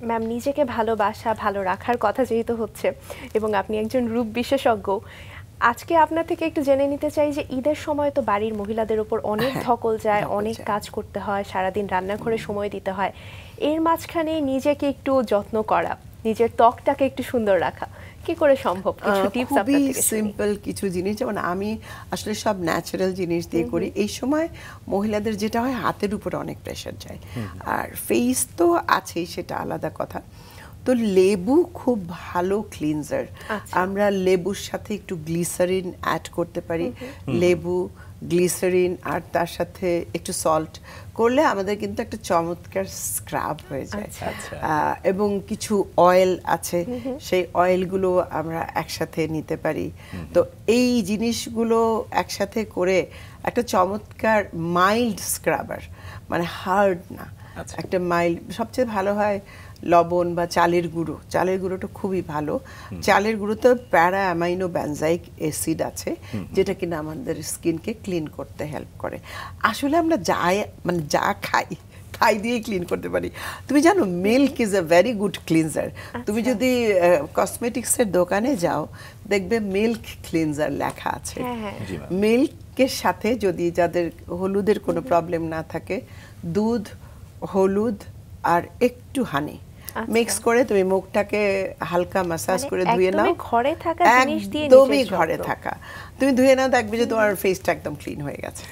ম্যাম নিজেকে ভালোবাসা ভালো রাখার কথা যেহেতু হচ্ছে এবং আপনি একজন রূপ বিশেষজ্ঞ আজকে আপনার থেকে একটু জেনে নিতে চাই যে ঈদের সময় তো বাড়ির মহিলাদের উপর অনেক হ্যাঁ, ধকল যায় অনেক কাজ করতে হয় সারাদিন রান্নাঘরে সময় দিতে হয় এর মাঝখানে নিজেকে একটু যত্ন করা নিজের ত্বকটাকে একটু সুন্দর রাখা কি করে সম্ভব কিছু টিপস সিম্পল কিছু জিনিস যেমন আমি আসলে সব ন্যাচারাল জিনিস দিয়ে করি এই সময় মহিলাদের যেটা হয় হাতের উপর অনেক প্রেশার যায় আর ফেস তো আছেই সেটা আলাদা কথা তো লেবু খুব ভালো ক্লিনজার আচ্ছা। আমরা লেবুর সাথে একটু গ্লিসারিন অ্যাড করতে পারি লেবু গ্লিসারিন আর তার সাথে একটু সল্ট করলে আমাদের কিন্তু একটা চমৎকার স্ক্রাব হয়ে যায় আচ্ছা। আচ্ছা। এবং কিছু অয়েল আছে সেই অয়েলগুলো আমরা একসাথে নিতে পারি তো এই জিনিসগুলো একসাথে করে একটা চমৎকার মাইল্ড স্ক্রাবার মানে হার্ড না একটা মাইল্ড সবচেয়ে ভালো হয় লবণ বা চালের গুঁড়ো চালের গুঁড়োটা খুবই ভালো চালের গুঁড়োতে প্যারা অ্যামাইনো ব্যানজাইক অ্যাসিড আছে যেটা কিনা আমাদের স্কিনকে ক্লিন করতে হেল্প করে আসলে আমরা যা মানে যা খাই খাই দিয়ে ক্লিন করতে পারি তুমি জানো milk is a very good cleanser তুমি আচ্ছা। যদি কসমেটিক্সের দোকানে যাও দেখবে মিল্ক ক্লিনজার লেখা আছে হ্যাঁ, হ্যাঁ। মিল্কের সাথে যদি যাদের হলুদের কোনো প্রবলেম না থাকে দুধ হলুদ আর একটু হানি আচ্ছা। মিক্স করে তুমি মুখটাকে হালকা মাসাজ মানে করে ধুয়ে নাও ঘরে থাকা জিনিস দিয়ে একদমই ঘরে থাকা তুমি ধুয়ে নাও দেখবে যে তোমার ফেসটা একদম ক্লিন হয়ে গেছে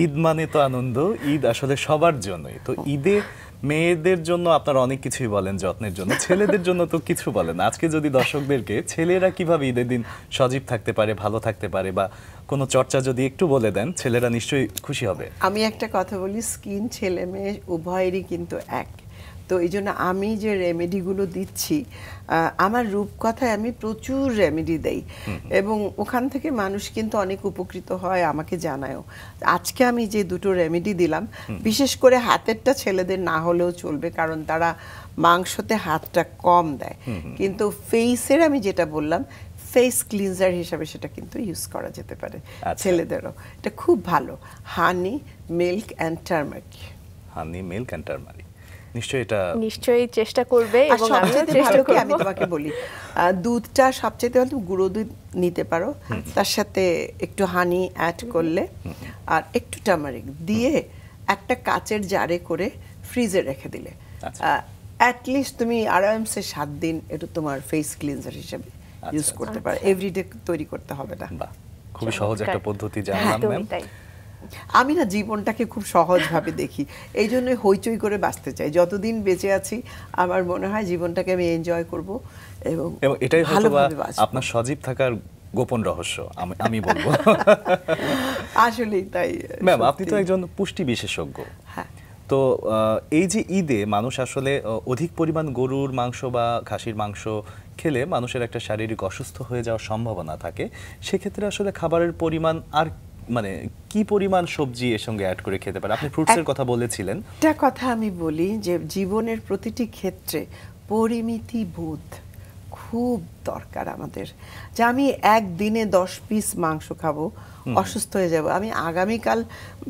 ঈদ মানে তো আনন্দ ঈদ আসলে সবার জন্যই তো ঈদে মেয়েদের জন্য আপনার অনেক কিছুই বলেন যত্নের জন্য ছেলেদের জন্য তো কিছু বলেন আজকে যদি দর্শকদেরকে ছেলেরা কিভাবে ঈদের দিন সজীব থাকতে পারে ভালো থাকতে পারে বা কোনো চর্চা যদি একটু বলে দেন ছেলেরা নিশ্চয়ই খুশি হবে আমি একটা কথা বলি স্কিন ছেলে মেয়ে উভয়েরই কিন্তু এক তো এই জন্য আমি যে রেমেডিগুলো দিচ্ছি আমার রূপকথায় আমি প্রচুর রেমেডি দেই এবং ওখান থেকে মানুষ কিন্তু অনেক উপকৃত হয় আমাকে জানায়ও আজকে আমি যে দুটো রেমেডি দিলাম বিশেষ করে হাতেরটা ছেলেদের না হলেও চলবে কারণ তারা মাংসতে হাতটা কম দেয় কিন্তু ফেসের আমি যেটা বললাম ফেস ক্লিনজার হিসাবে সেটা কিন্তু ইউজ করা যেতে পারে আচ্ছা। ছেলেদেরও এটা খুব ভালো honey milk and turmeric honey milk and turmeric নিশ্চয়ই এটা নিশ্চয়ই চেষ্টা করবে এবং আমি তোমাকে বলি দুধটা সবচেয়ে ভালো গুঁড়ো দুধ নিতে পারো তার সাথে একটু হানি অ্যাড করলে আর একটু টামারিক দিয়ে একটা কাচের জারে করে ফ্রিজে রেখে দিলে অ্যাটলিস্ট আচ্ছা। তুমি আরামসে সাত দিন একটু তোমার ফেস ক্লিনজার হিসেবে ইউজ আচ্ছা, করতে আচ্ছা। পারো এভরিডে তৈরি করতে হবে না খুবই সহজ একটা পদ্ধতি জানলাম ম্যাম আমি না জীবনটাকে খুব সহজভাবে দেখি এই জন্য হইচই করে বাঁচতে চাই যতদিন বেঁচে আছি আমার মনে হয় জীবনটাকে আমি এনজয় করব এবং এটাই ভালো আপনার সজীব থাকার গোপন রহস্য আমি বলবো আসলে তাই ম্যাম আপনি তো একজন পুষ্টি বিশেষজ্ঞ হ্যাঁ তো এই যে ঈদে মানুষ আসলে অধিক পরিমাণ গরুর মাংস বা খাসির মাংস খেলে মানুষের একটা শারীরিক অসুস্থ হয়ে যাওয়ার সম্ভাবনা থাকে সেক্ষেত্রে আসলে খাবারের পরিমাণ আর মানে কি পরিমাণ সবজি এর সঙ্গে অ্যাড করে খেতে পারে আপনি ফ্রুটসের কথা বলেছিলেন একটা কথা আমি বলি যে জীবনের প্রতিটি ক্ষেত্রে পরিমিতি বোধ খুব দরকার আমাদের যে আমি একদিনে দশ পিস মাংস খাবো অসুস্থ হয়ে যাব আমি আগামীকাল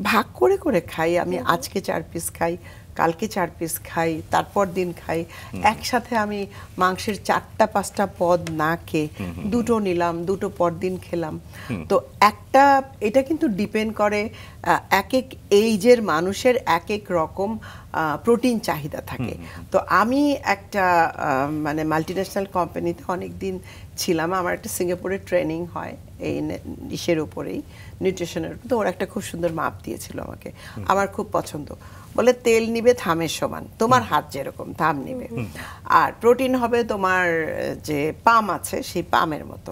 ভাগ করে করে খাই আমি আজকে চার পিস খাই কালকে চার পিস খাই তারপর দিন খাই একসাথে আমি মাংসের চারটা পাঁচটা পদ না খেয়ে দুটো নিলাম দুটো পর দিন খেলাম তো একটা এটা কিন্তু ডিপেন্ড করে এক এক এইজের মানুষের এক এক রকম প্রোটিন চাহিদা থাকে তো আমি একটা মানে মাল্টিন্যাশনাল কোম্পানিতে অনেক দিন ছিলাম আমার একটা সিঙ্গাপুরে ট্রেনিং হয় এই ডিশের উপরেই নিউট্রিশনের তো ওরা একটা খুব সুন্দর মাপ দিয়েছিল আমাকে আমার খুব পছন্দ বলে তেল নিবে থামের সমান তোমার হাত যেরকম থাম নিবে আর প্রোটিন হবে তোমার যে পাম আছে সেই পামের মতো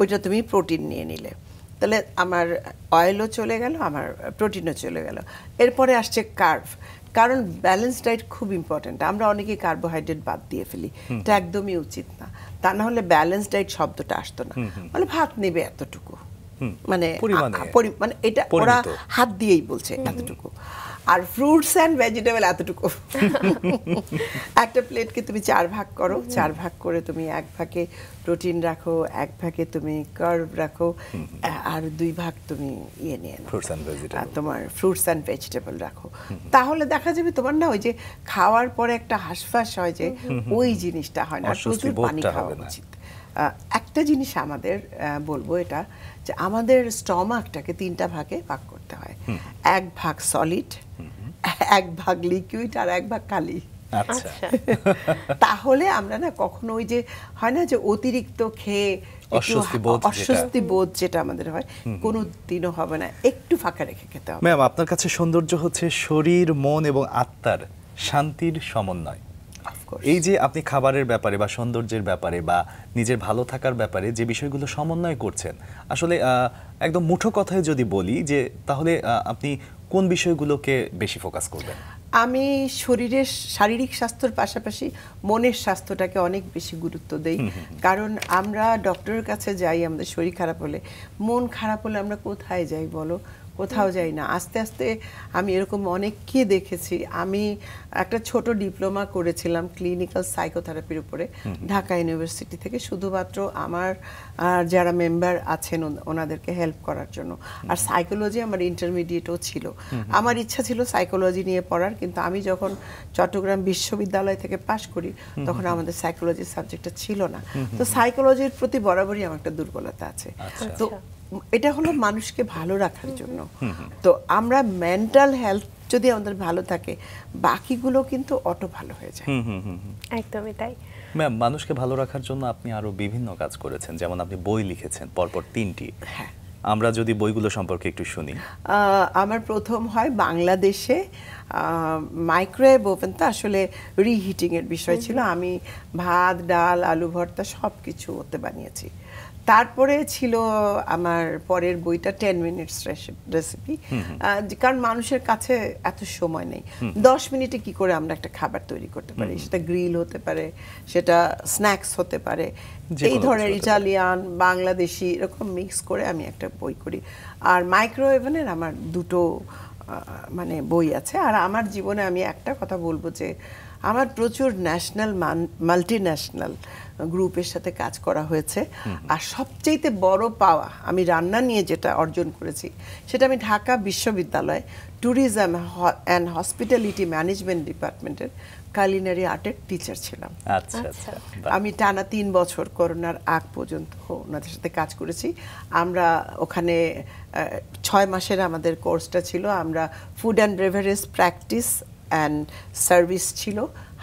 ওইটা তুমি প্রোটিন নিয়ে নিলে তাহলে আমার অয়েলও চলে গেল আমার প্রোটিনও চলে গেল এরপরে আসছে কার্ভ কারণ ব্যালেন্স ডায়েট খুব ইম্পর্টেন্ট আমরা অনেকেই কার্বোহাইড্রেট বাদ দিয়ে ফেলি এটা একদমই উচিত না তা না হলে ব্যালেন্স ডায়েট শব্দটা আসতো না মানে ভাত নেবে এতটুকু মানে মানে এটা ওরা হাত দিয়েই বলছে এতটুকু আর ফ্রুটস অ্যান্ড ভেজিটেবল এতটুকু একটা প্লেটকে তুমি চার ভাগ করো চার ভাগ করে তুমি এক ভাগে প্রোটিন রাখো এক ভাগে তুমি কার্ভ রাখো আর দুই ভাগ তুমি ইয়ে নিয়ে ফ্রুটস অ্যান্ড ভেজিটেবল তোমার ফ্রুটস অ্যান্ড ভেজিটেবল রাখো তাহলে দেখা যাবে তোমার না ওই যে খাওয়ার পরে একটা হাসফাস হয় যে ওই জিনিসটা হয় না প্রচুর পানি খাওয়া উচিত একটা জিনিস আমাদের বলবো এটা যে আমাদের স্টমাকটাকে তিনটা ভাগে ভাগ করতে হয় এক ভাগ সলিড এক ভাগ লিকুইড আর এক ভাগ কালি আচ্ছা। আচ্ছা। তাহলে আমরা না কখনো ওই যে হয় না যে অতিরিক্ত খেয়ে অস্বস্তি বোধ যেটা আমাদের হয় কোনো দিনও হবে না একটু ফাঁকা রেখে খেতে হবে ম্যাম আপনার কাছে সৌন্দর্য হচ্ছে শরীর মন এবং আত্মার শান্তির সমন্বয় এই যে আপনি খাবারের ব্যাপারে বা সৌন্দর্যের ব্যাপারে বা নিজের ভালো থাকার ব্যাপারে যে বিষয়গুলো সমন্বয় করছেন আসলে একদম মুঠো কথায় যদি বলি যে তাহলে আপনি কোন বিষয়গুলোকে বেশি ফোকাস করবেন আমি শরীরের শারীরিক স্বাস্থ্যর পাশাপাশি মনের স্বাস্থ্যটাকে অনেক বেশি গুরুত্ব দেই কারণ আমরা ডক্টরের কাছে যাই আমাদের শরীর খারাপ হলে মন খারাপ হলে আমরা কোথায় যাই বলো কোথাও যাই না আস্তে আস্তে আমি এরকম অনেককে দেখেছি আমি একটা ছোট ডিপ্লোমা করেছিলাম ক্লিনিক্যাল সাইকোথেরাপির উপরে ঢাকা ইউনিভার্সিটি থেকে শুধুমাত্র আমার যারা মেম্বার আছেন ওনাদেরকে হেল্প করার জন্য আর সাইকোলজি আমার ইন্টারমিডিয়েটও ছিল আমার ইচ্ছা ছিল সাইকোলজি নিয়ে পড়ার কিন্তু আমি যখন চট্টগ্রাম বিশ্ববিদ্যালয় থেকে পাশ করি তখন আমাদের সাইকোলজির সাবজেক্টটা ছিল না তো সাইকোলজির প্রতি বরাবরই আমার একটা দুর্বলতা আছে আচ্ছা, তো আচ্ছা। এটা হলো মানুষকে ভালো রাখার জন্য তো আমরা মেন্টাল হেলথ যদি আমাদের ভালো থাকে বাকিগুলো কিন্তু অটো ভালো হয়ে যায় একদমই তাই ম্যাম মানুষকে ভালো রাখার জন্য আপনি আরো বিভিন্ন কাজ করেছেন যেমন আপনি বই লিখেছেন পরপর তিনটি হ্যাঁ আমরা যদি বইগুলো সম্পর্কে একটু শুনি আমার প্রথম হয় বাংলাদেশে মাইক্রোওয়েভ ওভেন তো আসলে রিহিটিংয়ের বিষয় ছিল আমি ভাত ডাল আলু ভর্তা সব কিছু ওতে বানিয়েছি তারপরে ছিল আমার পরের বইটা টেন মিনিটস রেসিপি কারণ মানুষের কাছে এত সময় নেই দশ মিনিটে কি করে আমরা একটা খাবার তৈরি করতে পারি সেটা গ্রিল হতে পারে সেটা স্ন্যাক্স হতে পারে এই ধরনের ইটালিয়ান বাংলাদেশি এরকম মিক্স করে আমি একটা বই করি আর মাইক্রোওয়েভেনের আমার দুটো মানে বই আছে আর আমার জীবনে আমি একটা কথা বলবো যে আমার প্রচুর ন্যাশনাল মাল্টি ন্যাশনাল গ্রুপের সাথে কাজ করা হয়েছে আর সবচেয়েতে বড় পাওয়া আমি রান্না নিয়ে যেটা অর্জন করেছি সেটা আমি ঢাকা বিশ্ববিদ্যালয় ট্যুরিজম অ্যান্ড হসপিটালিটি ম্যানেজমেন্ট ডিপার্টমেন্টের কালিনারি আর্টের টিচার ছিলাম আচ্ছা, আচ্ছা। আচ্ছা। আমি টানা তিন বছর করোনার আগ পর্যন্ত ওনাদের সাথে কাজ করেছি আমরা ওখানে ছয় মাসের আমাদের কোর্সটা ছিল আমরা food and beverage practice and service ছিল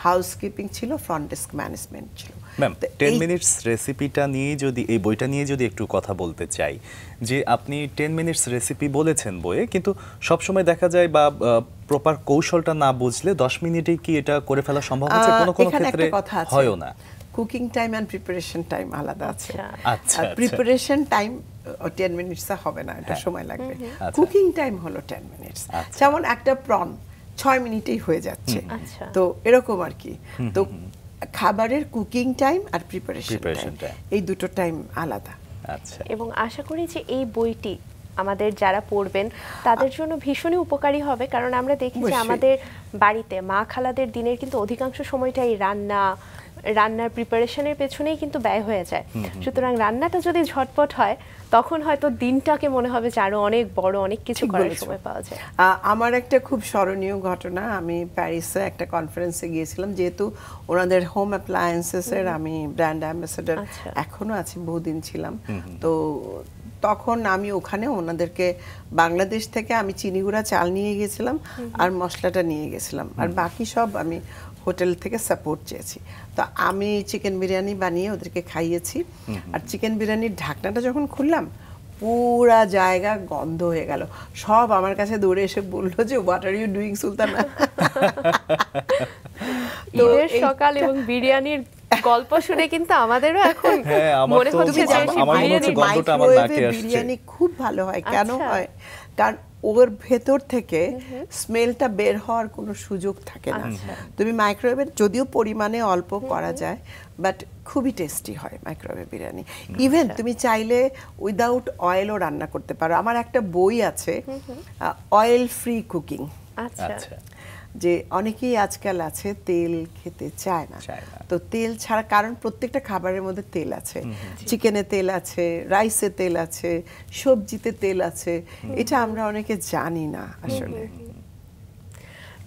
হাউসকিপিং ছিল ফ্রন্ট ডেস্ক ম্যানেজমেন্ট ছিল ম্যাম টেন মিনিটস রেসিপিটা নিয়ে যদি এই বইটা নিয়ে যদি একটু কথা বলতে চাই যে আপনি টেন মিনিটস রেসিপি বলেছেন বইয়ে কিন্তু সবসময় দেখা যায় বা প্রপার কৌশলটা না বুঝলে দশ মিনিটে কি এটা করে ফেলা সম্ভব হচ্ছে কোনো কোনো ক্ষেত্রে হয়ও না cooking time and preparation time আলাদা আছে আচ্ছা প্রিপারেশন টাইম টেন মিনিটস হবে না এটা হ্যাঁ। সময় লাগবে কুকিং টাইম আচ্ছা। হলো টেন মিনিটস আচ্ছা। যেমন একটা প্রন ছয় মিনিটেই হয়ে যাচ্ছে আচ্ছা। তো এরকম আর কি তো খাবারের কুকিং টাইম আর প্রিপারেশন টাইম এই দুটো টাইম আলাদা আচ্ছা এবং আশা করি যে এই বইটি আমাদের যারা পড়বেন তাদের জন্য ভীষণই উপকারী হবে কারণ আমরা দেখি যে আমাদের বাড়িতে মা খালাদের দিনের কিন্তু অধিকাংশ সময়টাই রান্না রান্নার প্রিপারেশনের পেছনেই কিন্তু ব্যয় হয়ে যায় সুতরাং রান্নাটা যদি ঝটপট হয় তখন হয়তো দিনটাকে মনে হবে যে আরো অনেক বড় অনেক কিছু করার সময় পাওয়া যায় আমার একটা খুব স্মরণীয় ঘটনা আমি প্যারিসে একটা কনফারেন্সে গিয়েছিলাম যেহেতু ওনাদের হোম অ্যাপ্লায়েন্সেস এর আমি ব্র্যান্ড আচ্ছা। অ্যাম্বাসেডর এখনো আছি বহুদিন ছিলাম তো তখন আমি ওখানে ওনাদেরকে বাংলাদেশ থেকে আমি চিনিগুড়া চাল নিয়ে গেছিলাম আর মশলাটা নিয়ে গেছিলাম আর বাকি সব আমি হোটেল থেকে সাপোর্ট চেয়েছি তো আমি চিকেন বিরিয়ানি বানিয়ে ওদেরকে খাইয়েছি আর চিকেন বিরিয়ানির ঢাকনাটা যখন খুললাম পুরা জায়গা গন্ধ হয়ে গেল সব আমার কাছে দৌড়ে এসে বললো যে what are you doing Sultana সকাল এবং বিরিয়ানির গল্প শুনে কিন্তু আমাদেরও এখন হ্যাঁ, মনে হচ্ছে যে বিরিয়ানি খুব ভালো হয় কেন আচ্ছা। হয় কারণ ওর ভেতর থেকে স্মেলটা বের হওয়ার কোনো সুযোগ থাকে না আচ্ছা। তুমি মাইক্রোওয়েভের যদিও পরিমাণে অল্প করা যায় বাট খুবই টেস্টি হয় মাইক্রোওয়েভ বিরিয়ানি ইভেন আচ্ছা। তুমি চাইলে উইদাউট অয়েলও রান্না করতে পারো আমার একটা বই আছে অয়েল ফ্রি কুকিং আচ্ছা, আচ্ছা। যে অনেকেই আজকাল আছে তেল খেতে চায় না তো তেল ছাড়া কারণ প্রত্যেকটা খাবারের মধ্যে তেল আছে চিকেনে তেল আছে রাইসে তেল আছে সবজিতে তেল আছে এটা আমরা অনেকে জানি না আসলে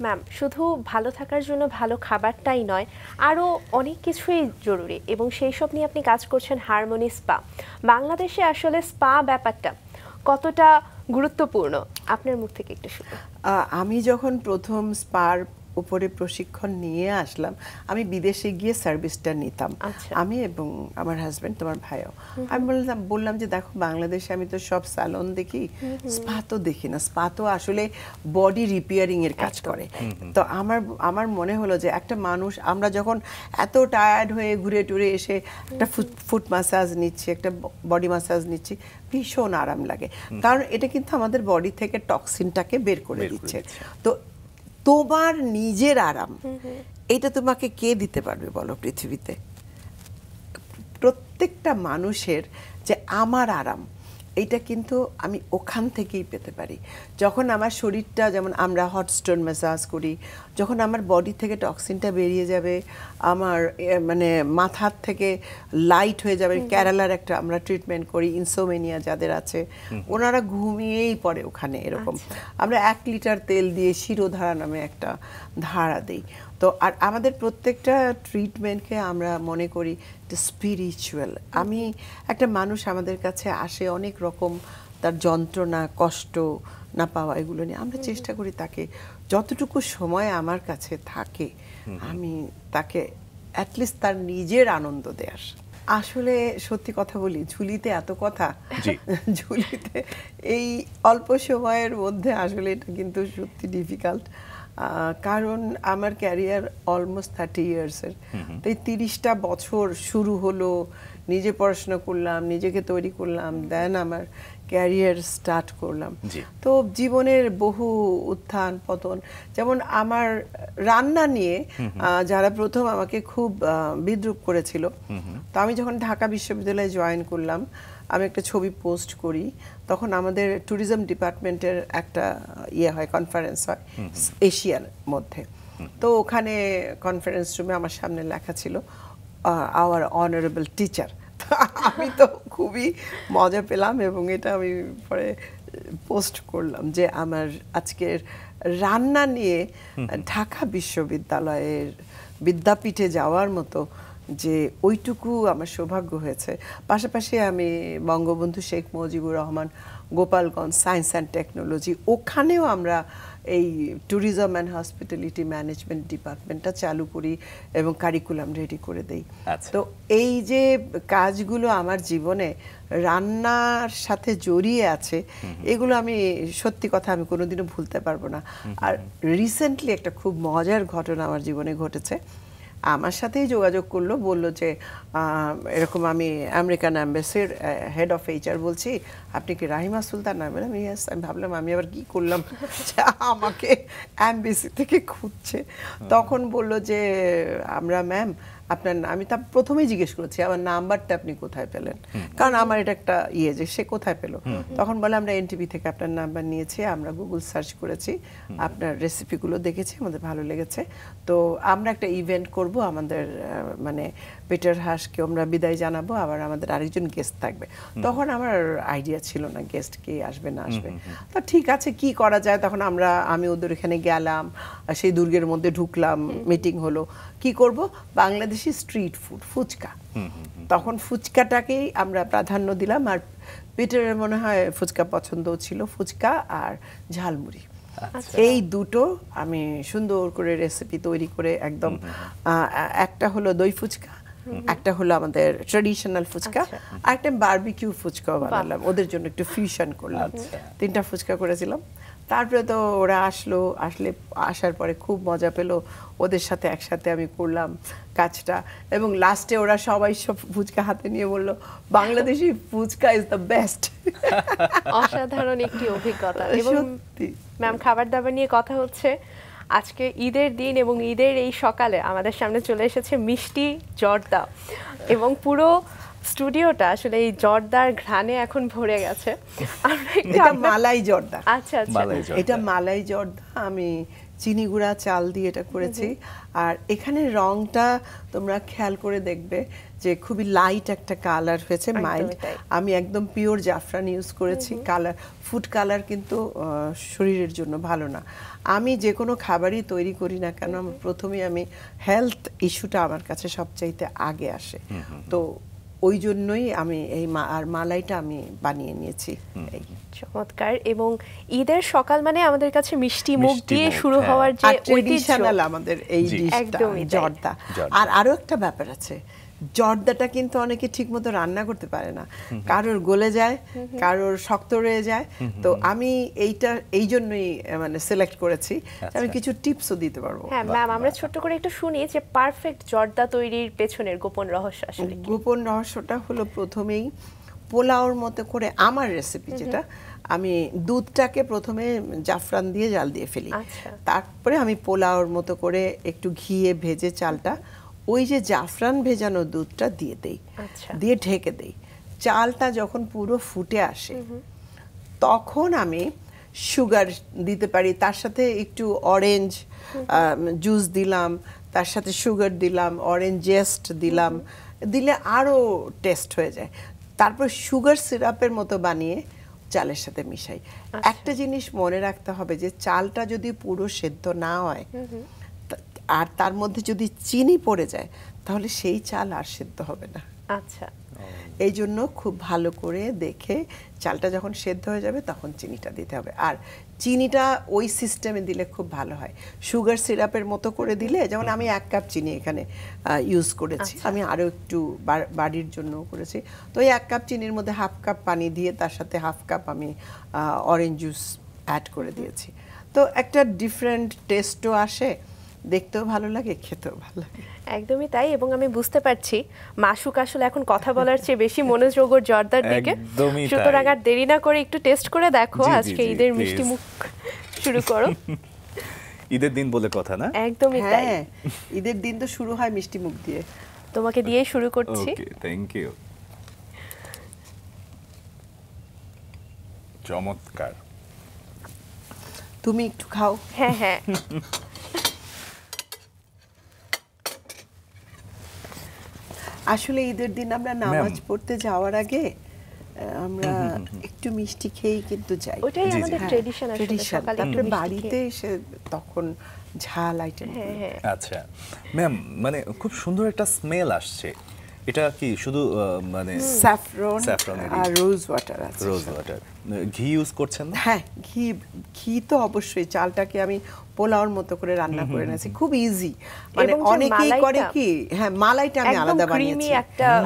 ম্যাম শুধু ভালো থাকার জন্য ভালো খাবারটাই নয় আরও অনেক কিছুই জরুরি এবং সেই সব নিয়ে আপনি কাজ করছেন হারমোনি স্পা বাংলাদেশে আসলে স্পা ব্যাপারটা কতটা গুরুত্বপূর্ণ আপনার মুখ থেকে একটু শুনুন আমি যখন প্রথম স্পার উপরে প্রশিক্ষণ নিয়ে আসলাম আমি বিদেশে গিয়ে সার্ভিসটা নিতাম আচ্ছা। আমি এবং আমার হাজব্যান্ড তোমার ভাইও আমি বললাম বললাম যে দেখো বাংলাদেশে আমি তো সব স্যালন দেখি স্পা তো দেখি না স্পা তো আসলে বডি রিপেয়ারিং এর কাজ করে তো আমার আমার মনে হলো যে একটা মানুষ আমরা যখন এত টায়ার্ড হয়ে ঘুরে টুরে এসে একটা ফুট মাসাজ নিচ্ছি একটা বডি মাসাজ নিচ্ছি ভীষণ আরাম লাগে কারণ এটা কিন্তু আমাদের বডি থেকে টক্সিনটাকে বের করে দিচ্ছে তো তোমার নিজের আরাম এটা তোমাকে কে দিতে পারবে বলো পৃথিবীতে প্রত্যেকটা মানুষের যে আমার আরাম এটা কিন্তু আমি ওখান থেকেই পেতে পারি যখন আমার শরীরটা যেমন আমরা হট স্টোন ম্যাসাজ করি যখন আমার বডি থেকে টক্সিনটা বেরিয়ে যাবে আমার মানে মাথার থেকে লাইট হয়ে যাবে কেরালার একটা আমরা ট্রিটমেন্ট করি ইনসোমেনিয়া যাদের আছে ওনারা ঘুমিয়েই পড়ে ওখানে এরকম আচ্ছা। আমরা এক লিটার তেল দিয়ে শিরোধারা নামে একটা ধারা দিই তো আর আমাদের প্রত্যেকটা ট্রিটমেন্টকে আমরা মনে করি স্পিরিচুয়াল আমি একটা মানুষ আমাদের কাছে আসে অনেক রকম তার যন্ত্রণা কষ্ট না পাওয়া এগুলো নিয়ে আমরা চেষ্টা করি তাকে যতটুকু সময় আমার কাছে থাকে আমি তাকে অ্যাটলিস্ট তার নিজের আনন্দ দেয়ার আসলে সত্যি কথা বলি ঝুলিতে এত কথা ঝুলিতে এই অল্প সময়ের মধ্যে আসলে এটা কিন্তু সত্যি ডিফিকাল্ট কারণ আমার ক্যারিয়ার অলমোস্ট থার্টি ইয়ার্সের তাই তিরিশটা বছর শুরু হলো নিজে পড়াশোনা করলাম নিজেকে তৈরি করলাম দেন আমার ক্যারিয়ার স্টার্ট করলাম তো জীবনের বহু উত্থান পতন যেমন আমার রান্না নিয়ে যারা প্রথম আমাকে খুব বিদ্রুপ করেছিল তো আমি যখন ঢাকা বিশ্ববিদ্যালয়ে জয়েন করলাম আমি একটা ছবি পোস্ট করি তখন আমাদের ট্যুরিজম ডিপার্টমেন্টের একটা ইয়ে হয় কনফারেন্স হয় এশিয়ার মধ্যে তো ওখানে কনফারেন্স রুমে আমার সামনে লেখা ছিল আওয়ার অনারেবল টিচার আমি তো খুবই মজা পেলাম এবং এটা আমি পরে পোস্ট করলাম যে আমার আজকের রান্না নিয়ে ঢাকা বিশ্ববিদ্যালয়ের বিদ্যাপীঠে যাওয়ার মতো যে ওইটুকু আমার সৌভাগ্য হয়েছে পাশাপাশি আমি Bangabandhu Sheikh Mujibur Rahman Gopalganj science and technology ওখানেও আমরা এই ট্যুরিজম অ্যান্ড হসপিটালিটি ম্যানেজমেন্ট ডিপার্টমেন্টটা চালু করি এবং কারিকুলাম রেডি করে দেই আচ্ছা। তো এই যে কাজগুলো আমার জীবনে রান্নার সাথে জড়িয়ে আছে এগুলো আমি সত্যি কথা আমি কোনোদিনও ভুলতে পারবো না আর রিসেন্টলি একটা খুব মজার ঘটনা আমার জীবনে ঘটেছে আমার সাথেই যোগাযোগ করলো বলল যে এরকম আমি আমেরিকান অ্যাম্বাসির হেড অফ এইচআর বলছি আপনি কি রাহিমা সুলতান না আমি আমি ভাবলাম আমি আবার কি করলাম আমাকে অ্যাম্বাসি থেকে খুঁজছে তখন বলল যে আমরা ম্যাম আপনার আমি তা প্রথমেই জিজ্ঞেস করেছি আমার নাম্বারটা আপনি কোথায় পেলেন কারণ আমার এটা একটা ইয়ে যে সে কোথায় পেলো তখন বলে আমরা এনটিভি থেকে আপনার নাম্বার নিয়েছি আমরা গুগল সার্চ করেছি আপনার রেসিপিগুলো দেখেছি আমাদের ভালো লেগেছে তো আমরা একটা ইভেন্ট করব আমাদের মানে পিটার হাসকে আমরা বিদায় জানাবো আবার আমাদের আরেকজন গেস্ট থাকবে তখন আমার আইডিয়া ছিল না গেস্ট কে আসবে না আসবে তো ঠিক আছে কি করা যায় তখন আমরা আমি ওদের এখানে গেলাম সেই দুর্গের মধ্যে ঢুকলাম মিটিং হলো কি করব বাংলাদেশি স্ট্রিট ফুড ফুচকা তখন ফুচকাটাকেই আমরা প্রাধান্য দিলাম আর পিটারের মনে হয় ফুচকা পছন্দ ছিল ফুচকা আর ঝালমুড়ি আচ্ছা। এই দুটো আমি সুন্দর করে রেসিপি তৈরি করে একদম একটা হলো দই ফুচকা একটা হলো আমাদের ট্রেডিশনাল ফুচকা আচ্ছা। আর একটা বারবিকিউ ফুচকাও বানালাম ওদের জন্য একটু ফিউশন করলাম আচ্ছা। তিনটা ফুচকা করেছিলাম তারপরে তো ওরা আসলো আসলে আসার পরে খুব মজা পেলো ওদের সাথে একসাথে আমি করলাম কাজটা এবং লাস্টে ওরা সবাই সব ফুচকা হাতে নিয়ে বলল Bangladeshi fuchka is the best অসাধারণ একটি অভিজ্ঞতা এবং ম্যাম খাবার দাবার নিয়ে কথা হচ্ছে আজকে ঈদের দিন এবং ঈদের এই সকালে আমাদের সামনে চলে এসেছে মিষ্টি জর্দা এবং পুরো স্টুডিওটা আসলে এই জর্দার ঘ্রাণে এখন ভরে গেছে এটা মালাই জর্দা আচ্ছা আচ্ছা এটা মালাই জর্দা আমি চিনি গুঁড়া চাল দিয়ে এটা করেছি আর এখানে রংটা তোমরা খেয়াল করে দেখবে যে খুবই লাইট একটা কালার হয়েছে মাইল্ড আমি একদম পিওর জাফরান ইউজ করেছি কালার ফুড কালার কিন্তু শরীরের জন্য ভালো না আমি যে কোনো খাবারই তৈরি করি না কেন প্রথমে আমি হেলথ ইস্যুটা আমার কাছে সবচাইতে আগে আসে তো ওই জন্যই আমি এই আর মালাইটা আমি বানিয়ে নিয়েছি চমৎকার এবং ঈদের সকাল মানে আমাদের কাছে মিষ্টি মুখ দিয়ে শুরু হ্যাঁ। হওয়ার যে ঐতিহ্য আমাদের এই ডিশটা জর্দা আর আরো একটা ব্যাপার আছে জর্দাটা কিন্তু অনেকে ঠিক মতো রান্না করতে পারে না কারোর গলে যায় কারোর শক্ত রয়ে যায় তো আমি এইটা এই জন্যই মানে সিলেক্ট করেছি আমি আচ্ছা। কিছু টিপসও দিতে পারবো হ্যাঁ ম্যাম আমরা ছোট্ট করে একটু শুনি যে পারফেক্ট জর্দা তৈরির পেছনের গোপন রহস্য আসলে গোপন রহস্যটা হলো প্রথমেই পোলাওর মতো করে আমার রেসিপি যেটা আমি দুধটাকে প্রথমে জাফরান দিয়ে জাল দিয়ে ফেলি আচ্ছা। তারপরে আমি পোলাওর মতো করে একটু ঘিয়ে ভেজে চালটা ওই যে জাফরান ভেজানো দুধটা দিয়ে দেই আচ্ছা। দিয়ে ঢেকে দেই চালটা যখন পুরো ফুটে আসে তখন আমি সুগার দিতে পারি তার সাথে একটু অরেঞ্জ জুস দিলাম তার সাথে সুগার দিলাম অরেঞ্জ জেস্ট দিলাম দিলে আরও টেস্ট হয়ে যায় তারপর সুগার সিরাপের মতো বানিয়ে চালের সাথে মিশাই আচ্ছা। একটা জিনিস মনে রাখতে হবে যে চালটা যদি পুরো সেদ্ধ না হয় আর তার মধ্যে যদি চিনি পড়ে যায় তাহলে সেই চাল আর সেদ্ধ হবে না আচ্ছা এই জন্য খুব ভালো করে দেখে চালটা যখন সেদ্ধ হয়ে যাবে তখন চিনিটা দিতে হবে আর চিনিটা ওই সিস্টেমে দিলে খুব ভালো হয় সুগার সিরাপের মতো করে দিলে যেমন আমি এক কাপ চিনি এখানে ইউজ করেছি আচ্ছা। আমি আরও একটু বাড়ির জন্য করেছি তো ওই এক কাপ চিনির মধ্যে হাফ কাপ পানি দিয়ে তার সাথে হাফ কাপ আমি অরেঞ্জ জুস অ্যাড করে দিয়েছি তো একটা ডিফারেন্ট টেস্টও আসে দেখতেও ভালো লাগে খেতেও ভালো লাগে একদমই তাই এবং আমি বুঝতে পারছি মাসুক আসলে এখন কথা বলার চেয়ে বেশি মনোযোগ ও জর্দার দিকে সুতরাং আর দেরি না করে একটু টেস্ট করে দেখো আজকে ঈদের মিষ্টি মুখ শুরু করো ঈদের দিন বলে কথা না একদমই তাই হ্যাঁ, ঈদের দিন তো শুরু হয় মিষ্টি মুখ দিয়ে তোমাকে দিয়ে শুরু করছি ওকে থ্যাংক ইউ চমৎকার তুমি একটু খাও হ্যাঁ হ্যাঁ আসলে ঈদের দিন আমরা নামাজ পড়তে যাওয়ার আগে আমরা একটু মিষ্টি খেয়েই কিন্তু যাই ওটাই আমাদের ট্রেডিশন হ্যাঁ, আসলে সকালে একটু বাড়িতে এসে তখন ঝাল আইটেম হ্যাঁ, হ্যাঁ। আচ্ছা ম্যাম মানে খুব সুন্দর একটা স্মেল আসছে এটা কি শুধু মানে স্যাফরন আর রোজ ওয়াটার আছে রোজ ওয়াটার ঘি ইউজ করছেন হ্যাঁ ঘি ঘি তো অবশ্যই চালটাকে আমি পোলাওর মতো করে রান্না করে নিয়েছি খুব ইজি মানে অনেকেই করে কি হ্যাঁ মালাইটা আমি আলাদা বানিয়েছি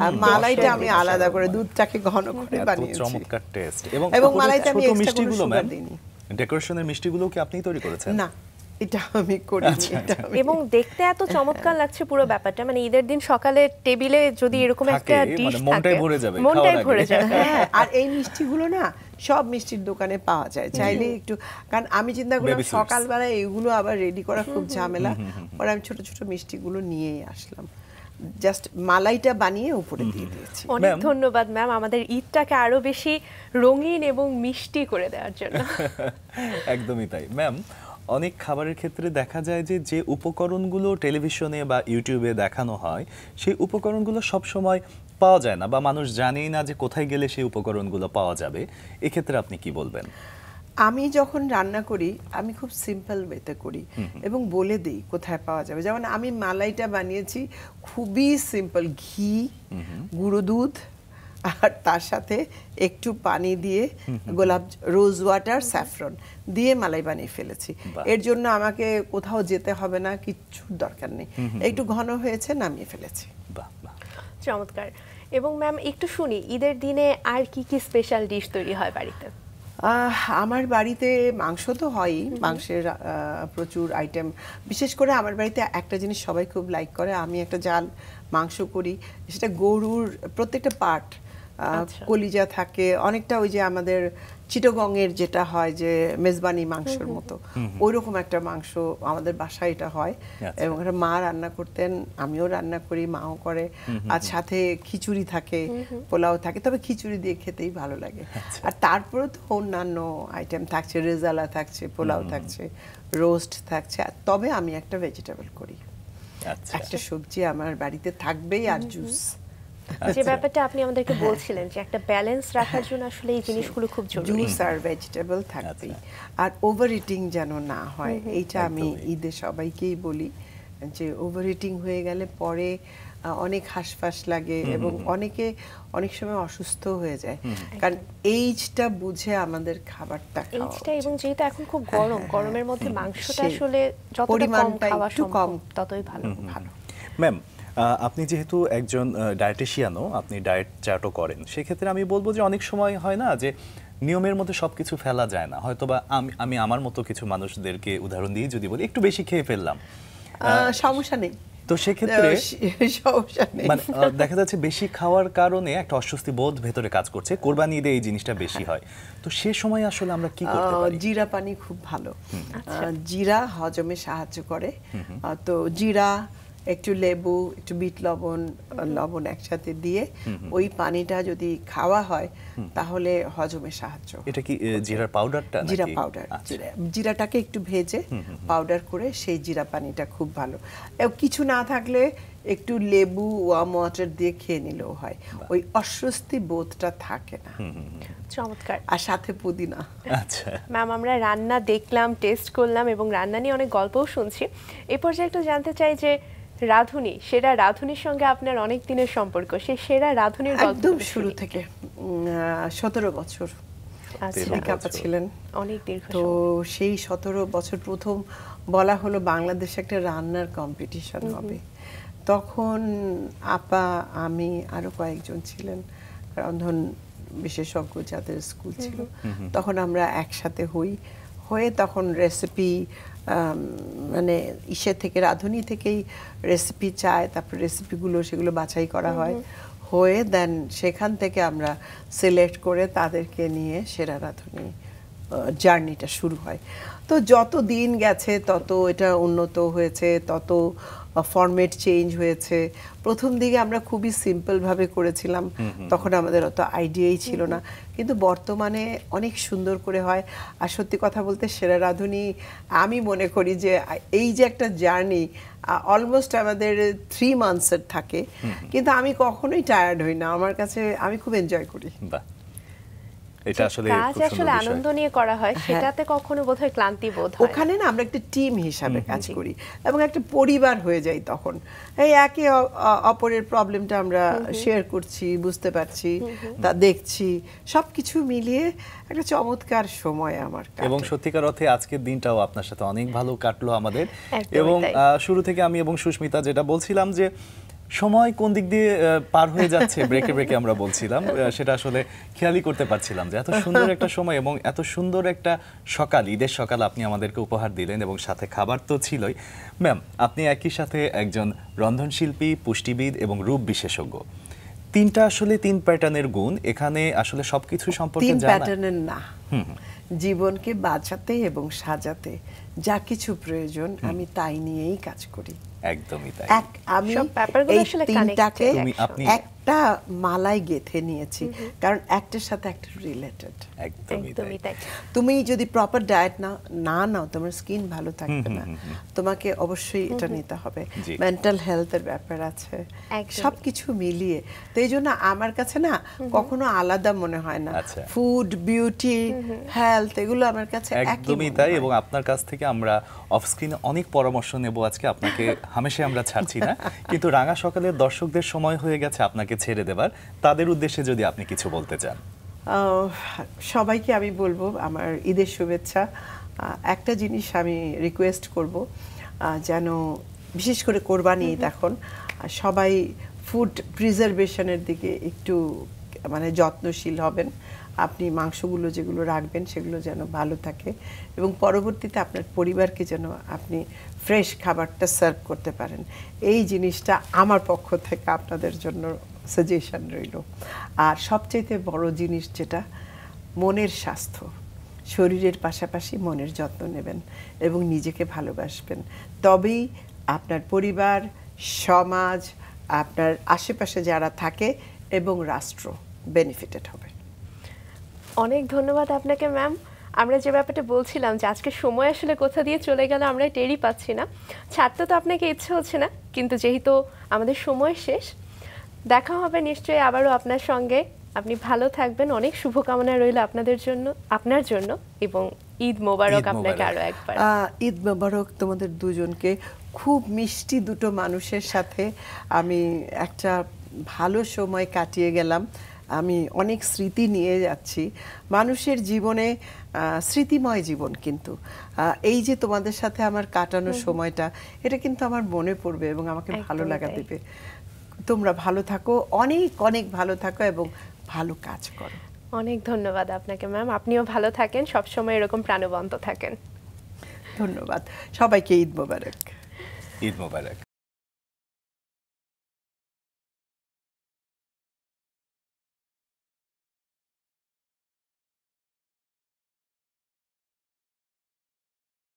হ্যাঁ, মালাইটা আমি আলাদা করে দুধটাকে ঘন করে বানিয়েছি চমৎকার টেস্ট এবং মালাইটা আমি এক্সট্রা কোনো সুগার দিইনি ডেকোরেশনের মিষ্টিগুলো কি আপনিই তৈরি করেছেন না এটা আমি করি আচ্ছা, আচ্ছা। এবং দেখতে এত চমৎকার লাগছে পুরো ব্যাপারটা মানে ঈদের দিন সকালে টেবিলে যদি এরকম একটা ডিশ মানে থাকে মনটাই ভরে যাবে হ্যাঁ, হ্যাঁ, হ্যাঁ। আর এই মিষ্টিগুলো না সব মিষ্টির দোকানে পাওয়া যায় চাইলে একটু কারণ আমি চিন্তা করলাম সকালবেলা এগুলো আবার রেডি করা খুব ঝামেলা পরে আমি ছোট ছোট মিষ্টিগুলো নিয়েই আসলাম জাস্ট মালাইটা বানিয়ে উপরে দিয়ে দিয়েছি অনেক ধন্যবাদ ম্যাম আমাদের ঈদটাকে আরো বেশি রঙিন এবং মিষ্টি করে দেওয়ার জন্য একদমই তাই ম্যাম অনেক খাবারের ক্ষেত্রে দেখা যায় যে যে উপকরণগুলো টেলিভিশনে বা ইউটিউবে দেখানো হয় সেই উপকরণগুলো সবসময় পাওয়া যায় না বা মানুষ জানেই না যে কোথায় গেলে সেই উপকরণগুলো পাওয়া যাবে এক্ষেত্রে আপনি কি বলবেন আমি যখন রান্না করি আমি খুব সিম্পল ওয়েতে করি এবং বলে দিই কোথায় পাওয়া যাবে যেমন আমি মালাইটা বানিয়েছি খুবই সিম্পল ঘি গুঁড়ো দুধ আর তার সাথে একটু পানি দিয়ে গোলাপ রোজ ওয়াটার স্যাফরন দিয়ে মালাই বানিয়ে ফেলেছি এর জন্য আমাকে কোথাও যেতে হবে না কিচ্ছুর দরকার নেই একটু ঘন হয়েছে নামিয়ে ফেলেছি চমৎকার এবং ম্যাম একটু শুনি ঈদের দিনে আর কি কি স্পেশাল ডিশ তৈরি হয় বাড়িতে আমার বাড়িতে মাংস তো হয়ই মাংসের প্রচুর আইটেম বিশেষ করে আমার বাড়িতে একটা জিনিস সবাই খুব লাইক করে আমি একটা জাল মাংস করি সেটা গরুর প্রত্যেকটা পার্ট আচ্ছা। কলিজা থাকে অনেকটা ওই যে আমাদের চিটগংয়ের যেটা হয় যে মেজবানি মাংসের মতো ওই রকম একটা মাংস আমাদের বাসায় এটা হয় আচ্ছা। এবং মা রান্না করতেন আমিও রান্না করি মাও করে আর সাথে খিচুড়ি থাকে পোলাও থাকে তবে খিচুড়ি দিয়ে খেতেই ভালো লাগে আচ্ছা। আর তারপরে তো অন্যান্য আইটেম থাকছে রেজালা থাকছে পোলাও থাকছে রোস্ট থাকছে তবে আমি একটা ভেজিটেবল করি একটা সবজি আমার বাড়িতে থাকবেই আর জুস আচ্ছা। যে ব্যাপারটা আপনি আমাদেরকে হ্যাঁ। বলছিলেন যে একটা ব্যালেন্স রাখার জন্য আসলে এই জিনিসগুলো খুব জরুরি জুস আর ভেজিটেবল থাকবে আচ্ছা। আর ওভার ইটিং যেন না হয় এইটা আমি ঈদে সবাইকেই বলি যে ওভার ইটিং হয়ে গেলে পরে অনেক হাসফাস লাগে এবং অনেকে অনেক সময় অসুস্থ হয়ে যায় কারণ এইজটা বুঝে আমাদের খাবারটা এইজটা এবং যেহেতু এখন খুব হ্যাঁ, গরম হ্যাঁ, গরমের মধ্যে মাংসটা আসলে যত কম খাওয়া সম্ভব ততই ভালো ভালো ম্যাম আপনি যেহেতু একজন ডায়েটিশিয়ানও আপনি ডায়েট চার্টও করেন সেক্ষেত্রে আমি বলবো যে অনেক সময় হয় না যে নিয়মের মধ্যে সব কিছু ফেলা যায় না হয়তোবা আমি আমি আমার মতো কিছু মানুষদেরকে উদাহরণ দিয়ে যদি বলি একটু বেশি খেয়ে ফেললাম সমস্যা নেই তো সেক্ষেত্রে মানে দেখা যাচ্ছে বেশি খাওয়ার কারণে একটা অস্বস্তি বোধ ভেতরে কাজ করছে কোরবানি ঈদে এই জিনিসটা বেশি হয় তো সে সময় আসলে আমরা কি করতে পারি জিরা পানি খুব ভালো জিরা হজমে সাহায্য করে তো জিরা একটু লেবু একটু বিট লবণ লবণ একসাথে দিয়ে ওই পানিটা যদি খাওয়া হয় তাহলে হজমে সাহায্য এটা কি জিরার পাউডারটা জিরা পাউডার আচ্ছা। জিরাটাকে একটু ভেজে পাউডার করে সেই জিরা পানিটা খুব ভালো কিছু না থাকলে একটু লেবু ওয়ার্ম ওয়াটার দিয়ে খেয়ে নিলেও হয় ওই অস্বস্তি বোধটা থাকে না চমৎকার আর সাথে পুদিনা আচ্ছা ম্যাম আমরা রান্না দেখলাম টেস্ট করলাম এবং রান্না নিয়ে অনেক গল্পও শুনছি এ পর্যায়ে একটু জানতে চাই যে রাধুনী সেরা রাধুনীর সঙ্গে আপনার অনেক দিনের সম্পর্ক সেই সেরা রাধুনীর একদম শুরু থেকে সতেরো আচ্ছা। বছর ছিলেন অনেক দীর্ঘ তো সেই সতেরো বছর প্রথম বলা হলো বাংলাদেশ একটা রান্নার কম্পিটিশন হবে তখন আপা আমি আরো কয়েকজন ছিলেন রন্ধন বিশেষজ্ঞ যাদের স্কুল ছিল তখন আমরা একসাথে হই হয়ে তখন রেসিপি মানে ইসে থেকে রাঁধুনি থেকেই রেসিপি চায় তারপর রেসিপিগুলো সেগুলো বাছাই করা হয় হয়ে দেন সেখান থেকে আমরা সিলেক্ট করে তাদেরকে নিয়ে সেরা রাঁধুনি জার্নিটা শুরু হয় তো যত দিন গেছে তত এটা উন্নত হয়েছে তত বা ফরম্যাট চেঞ্জ হয়েছে প্রথম দিকে আমরা খুবই সিম্পলভাবে করেছিলাম তখন আমাদের অত আইডিয়াই ছিল না কিন্তু বর্তমানে অনেক সুন্দর করে হয় আর সত্যি কথা বলতে সেরা রাঁধুনি আমি মনে করি যে এই যে একটা জার্নি অলমোস্ট আমাদের থ্রি মান্থসের থাকে কিন্তু আমি কখনোই টায়ার্ড হই না আমার কাছে আমি খুব এনজয় করি বাহ এটা আসলে কাজ আসলে আনন্দ নিয়ে করা হয় হ্যাঁ। সেটাতে কখনো বোধহয় ক্লান্তি বোধ হয় ওখানে না আমরা একটা টিম হিসাবে কাজ করি এবং একটা পরিবার হয়ে তখন এই একে অপরের প্রবলেমটা আমরা শেয়ার করছি বুঝতে পারছি তা দেখছি সবকিছু মিলিয়ে একটা চমৎকার সময় আমার এবং সত্যিকার অর্থে আজকের দিনটাও আপনার সাথে অনেক ভালো কাটলো আমাদের এবং শুরু থেকে আমি এবং সুস্মিতা যেটা বলছিলাম যে সময় কোন দিক দিয়ে পার হয়ে যাচ্ছে ব্রেকে ব্রেকে আমরা বলছিলাম সেটা আসলে খেয়ালই করতে পারছিলাম যে এত সুন্দর একটা সময় এবং এত সুন্দর একটা সকাল ঈদের সকাল আপনি আমাদেরকে উপহার দিলেন এবং সাথে খাবার তো ছিলই ম্যাম আপনি একই সাথে একজন রন্ধনশিল্পী পুষ্টিবিদ এবং রূপ বিশেষজ্ঞ তিনটা আসলে তিন প্যাটার্নের গুণ এখানে আসলে সবকিছু সম্পর্কে জানা প্যাটার্নের না জীবনকে বাঁচাতে এবং সাজাতে যা কিছু প্রয়োজন আমি তাই নিয়েই কাজ করি একদমই তাই আমি সব ব্যাপারগুলো আসলে কানেক্টেড আপনি একটা মালাই গেথে নিয়েছি কারণ একটার সাথে একটা রিলেটেড একদমই তাই তুমি যদি প্রপার ডায়েট না না নাও তোমার স্কিন ভালো থাকবে না তোমাকে অবশ্যই এটা নিতে হবে মেন্টাল হেলথের ব্যাপার আছে সব কিছু মিলিয়ে তো এই জন্য আমার কাছে না কখনো আলাদা মনে হয় না ফুড বিউটি হেলথ এগুলো আমার কাছে একদমই তাই এবং আপনার কাছ থেকে আমরা অফ স্ক্রিনে অনেক পরামর্শ নেব আজকে আপনাকে হামেশাই আমরা ছাড়ছি না কিন্তু রাঙা সকালের দর্শকদের সময় হয়ে গেছে আপনাকে ছেড়ে দেবার তাদের উদ্দেশ্যে যদি আপনি কিছু বলতে চান সবাইকে আমি বলবো আমার ঈদের শুভেচ্ছা একটা জিনিস আমি রিকোয়েস্ট করব যেন বিশেষ করে কোরবানি ঈদ এখন সবাই ফুড প্রিজারভেশনের দিকে একটু মানে যত্নশীল হবেন আপনি মাংসগুলো যেগুলো রাখবেন সেগুলো যেন ভালো থাকে এবং পরবর্তীতে আপনার পরিবারকে যেন আপনি ফ্রেশ খাবারটা সার্ভ করতে পারেন এই জিনিসটা আমার পক্ষ থেকে আপনাদের জন্য সাজেশন রইল আর সবচেয়ে বড় জিনিস যেটা মনের স্বাস্থ্য শরীরের পাশাপাশি মনের যত্ন নেবেন এবং নিজেকে ভালোবাসবেন তবেই আপনার পরিবার সমাজ আপনার আশেপাশে যারা থাকে এবং রাষ্ট্র বেনিফিটেড হবে অনেক ধন্যবাদ আপনাকে ম্যাম আমরা যে ব্যাপারটা বলছিলাম যে আজকে সময় আসলে কোথা দিয়ে চলে গেল আমরা টেরই পাচ্ছি না ছাড়তে তো আপনাকে ইচ্ছে হচ্ছে না কিন্তু যেহেতু আমাদের সময় শেষ দেখা হবে নিশ্চয়ই আবারও আপনার সঙ্গে আপনি ভালো থাকবেন অনেক শুভকামনা রইল আপনাদের জন্য আপনার জন্য এবং ঈদ মোবারক আপনাকে আরো একবার ঈদ মোবারক তোমাদের দুজনকে খুব মিষ্টি দুটো মানুষের সাথে আমি একটা ভালো সময় কাটিয়ে গেলাম আমি অনেক স্মৃতি নিয়ে যাচ্ছি মানুষের জীবনে স্মৃতিময় জীবন কিন্তু এই যে তোমাদের সাথে আমার কাটানো সময়টা এটা কিন্তু আমার মনে পড়বে এবং আমাকে ভালো লাগা দেবে তোমরা ভালো থাকো অনেক অনেক ভালো থাকো এবং ভালো কাজ করো অনেক ধন্যবাদ আপনাকে ম্যাম আপনিও ভালো থাকেন সব সময় এরকম প্রাণবন্ত থাকেন ধন্যবাদ সবাইকে ঈদ মোবারক ঈদ মোবারক